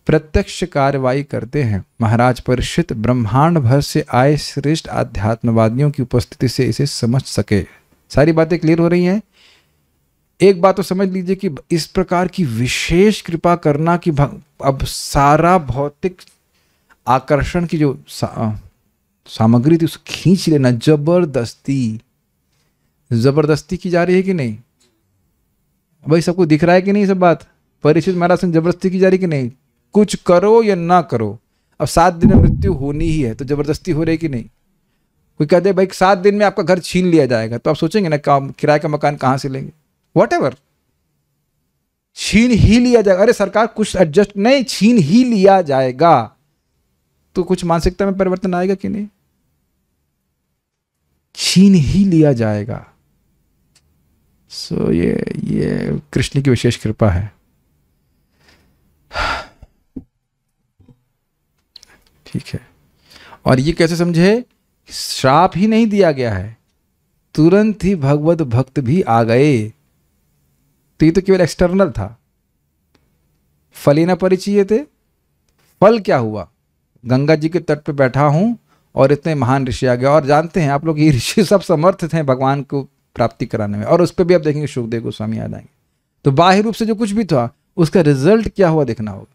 प्रत्यक्ष कार्यवाही करते हैं महाराज परिषित ब्रह्मांड भर से आए श्रेष्ठ आध्यात्मवादियों की उपस्थिति से इसे समझ सके सारी बातें क्लियर हो रही हैं एक बात तो समझ लीजिए कि इस प्रकार की विशेष कृपा करना कि अब सारा भौतिक आकर्षण की जो सा, सामग्री थी उसे खींच लेना जबरदस्ती जबरदस्ती की जा रही है कि नहीं भाई सबको दिख रहा है कि नहीं सब बात परिचित महाराज सिंह जबरदस्ती की जा रही कि नहीं कुछ करो या ना करो अब सात दिन में मृत्यु होनी ही है तो जबरदस्ती हो रही कि नहीं कोई कहते भाई सात दिन में आपका घर छीन लिया जाएगा तो आप सोचेंगे ना किराए का मकान कहाँ से लेंगे वट एवर छीन ही लिया जाएगा अरे सरकार कुछ एडजस्ट नहीं छीन ही लिया जाएगा तो कुछ मानसिकता में परिवर्तन आएगा कि नहीं छीन ही लिया जाएगा सो so, ये ये कृष्ण की विशेष कृपा है ठीक है और ये कैसे समझे श्राप ही नहीं दिया गया है तुरंत ही भगवत भक्त भी आ गए तो ये तो केवल एक्सटर्नल था फल ही ना परिचय थे फल क्या हुआ गंगा जी के तट पर बैठा हूँ और इतने महान ऋषि आ गए और जानते हैं आप लोग ये ऋषि सब समर्थ थे भगवान को प्राप्ति कराने में और उस पर भी आप देखेंगे सुखदेव गोस्वामी आ जाएंगे तो बाह्य रूप से जो कुछ भी था उसका रिजल्ट क्या हुआ देखना होगा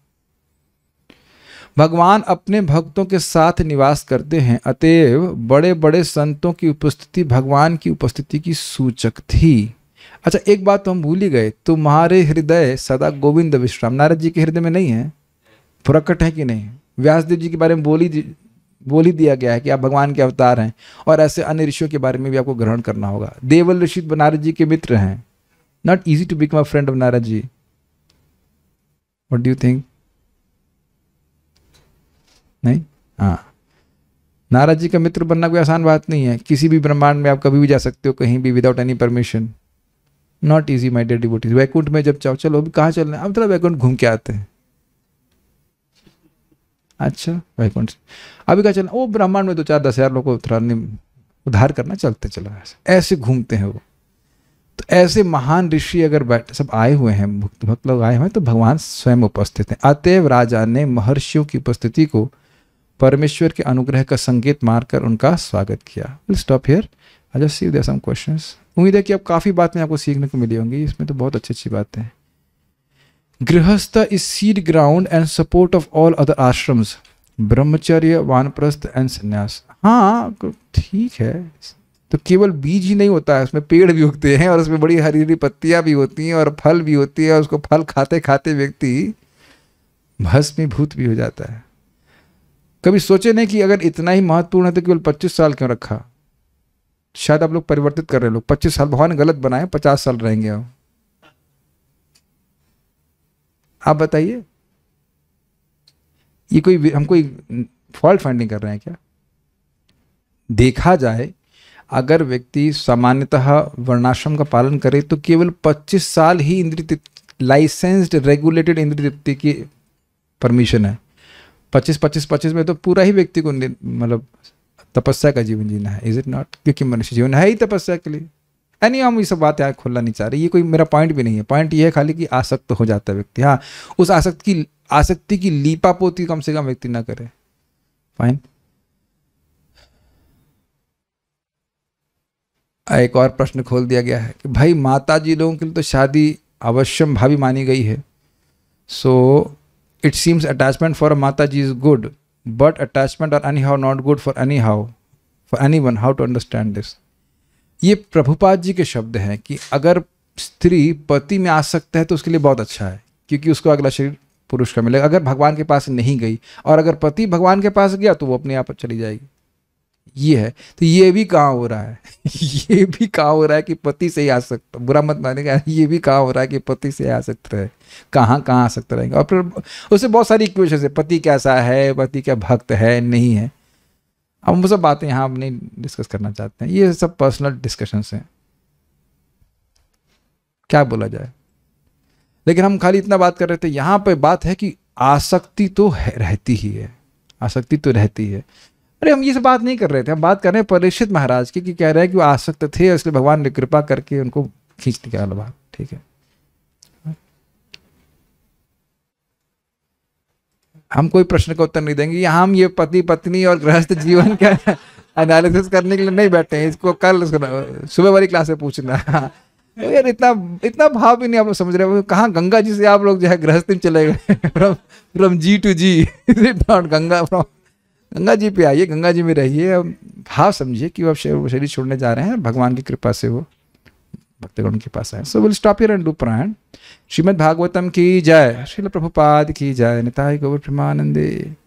भगवान अपने भक्तों के साथ निवास करते हैं अतएव बड़े बड़े संतों की उपस्थिति भगवान की उपस्थिति की सूचक थी अच्छा एक बात तो हम भूल ही गए तुम्हारे हृदय सदा गोविंद विश्राम नारद जी के हृदय में नहीं है प्रकट है कि नहीं व्यासदेव जी के बारे में बोली बोल ही दिया गया है कि आप भगवान के अवतार हैं और ऐसे अन्य ऋषियों के बारे में भी आपको ग्रहण करना होगा देवल ऋषि नारद जी के मित्र हैं not easy to become a friend of Narad ji what do think नहीं हाँ नारद जी का मित्र बनना कोई आसान बात नहीं है किसी भी ब्रह्मांड में आप कभी भी जा सकते हो कहीं भी without any permission not easy my vote is Vaikuntha में जब चाहो चलो अभी कहाँ चल रहे हैं अब थोड़ा वैकुंठ घूम के आते हैं अच्छा वैकुंठ अभी क्या चलना वो ब्रह्मांड में दो चार दस हजार लोग को उद्धार करना चलते चला ऐसे घूमते हैं वो तो ऐसे महान ऋषि अगर बैठ सब आए हुए हैं भक्त भक्त लोग आए हुए हैं तो भगवान स्वयं उपस्थित हैं अतएव राजा ने महर्षियों की उपस्थिति को परमेश्वर के अनुग्रह का संकेत मारकर उनका स्वागत किया will stop here I just see there some questions उम्मीद है कि अब काफ़ी बातें आपको सीखने को मिली होंगी इसमें तो बहुत अच्छी अच्छी बातें हैं grihastha is seed ground and support of all other ashram brahmacharya वानप्रस्थ एंड संन्यास हाँ तो ठीक है तो केवल बीज ही नहीं होता है उसमें पेड़ भी उगते हैं और उसमें बड़ी हरी हरी पत्तियाँ भी होती हैं और फल भी होती है और उसको फल खाते खाते व्यक्ति भस्मीभूत भी हो जाता है कभी सोचे नहीं कि अगर इतना ही महत्वपूर्ण है तो केवल पच्चीस साल क्यों रखा शायद आप लोग परिवर्तित कर रहे हैं लोग पच्चीस साल भगवान गलत बनाए पचास साल रहेंगे आप आप बताइए ये कोई हम कोई फॉल्ट फाइंडिंग कर रहे हैं क्या देखा जाए अगर व्यक्ति सामान्यतः वर्णाश्रम का पालन करे तो केवल 25 साल ही इंद्रित लाइसेंस्ड रेगुलेटेड इंद्रिय तृप्ति की परमिशन है 25 25 25 में तो पूरा ही व्यक्ति को मतलब तपस्या का जीवन जीना है इज इट नॉट क्योंकि मनुष्य जीवन है ही तपस्या के लिए एनी हम ये सब बात यहाँ खोलना नहीं चाह रहे ये कोई मेरा पॉइंट भी नहीं है पॉइंट ये है खाली कि आसक्त हो जाता है व्यक्ति हाँ उस आसक्त की आसक्ति की पोती कम से कम व्यक्ति ना करे फाइन एक और प्रश्न खोल दिया गया है कि भाई माता जी लोगों के लिए तो शादी अवश्यम भावी मानी गई है so it seems attachment for mata ji is good but attachment और anyhow not good for anyhow for anyone how to understand this ये प्रभुपाद जी के शब्द हैं कि अगर स्त्री पति में आ सकता है तो उसके लिए बहुत अच्छा है क्योंकि उसको अगला शरीर पुरुष का मिलेगा अगर भगवान के पास नहीं गई और अगर पति भगवान के पास गया तो वो अपने आप चली जाएगी ये है तो ये भी कहाँ हो रहा है ये भी कहाँ हो रहा है कि पति से ही आ सकता बुरा मत मानेगा ये भी कहाँ हो रहा है कि पति से आ सकता है कहाँ कहाँ आ सकता रहेगा और फिर उससे बहुत सारी इक्वेशन है पति कैसा है पति क्या भक्त है नहीं है अब वो सब बातें यहाँ नहीं डिस्कस करना चाहते हैं ये सब पर्सनल डिस्कशंस हैं क्या बोला जाए लेकिन हम खाली इतना बात कर रहे थे यहाँ पे बात है कि आसक्ति तो है, रहती ही है आसक्ति तो रहती है अरे हम ये सब बात नहीं कर रहे थे हम बात कर रहे हैं परीक्षित महाराज की कि कह रहे हैं कि वो आसक्त थे इसलिए भगवान ने कृपा करके उनको खींच निकाला बाहर ठीक है हम कोई प्रश्न का उत्तर नहीं देंगे हम ये पति पत्नी और गृहस्थ जीवन का एनालिसिस करने के लिए नहीं बैठे हैं इसको कल सुबह वाली क्लास में पूछना तो यार इतना इतना भाव भी नहीं आप लोग समझ रहे हो कहाँ गंगा जी से आप लोग जो है गृहस्थ में चले गए from from ji to ji not Ganga from Ganga ji पे आइए गंगा जी में रहिए भाव समझिए कि आप शरीर छोड़ने जा रहे हैं भगवान की कृपा से वो भक्तगण के पास आए so will stop your and do प्राण श्रीमद भागवतम की जय श्रील प्रभुपाद की जय निताय गौर प्रेमानंदे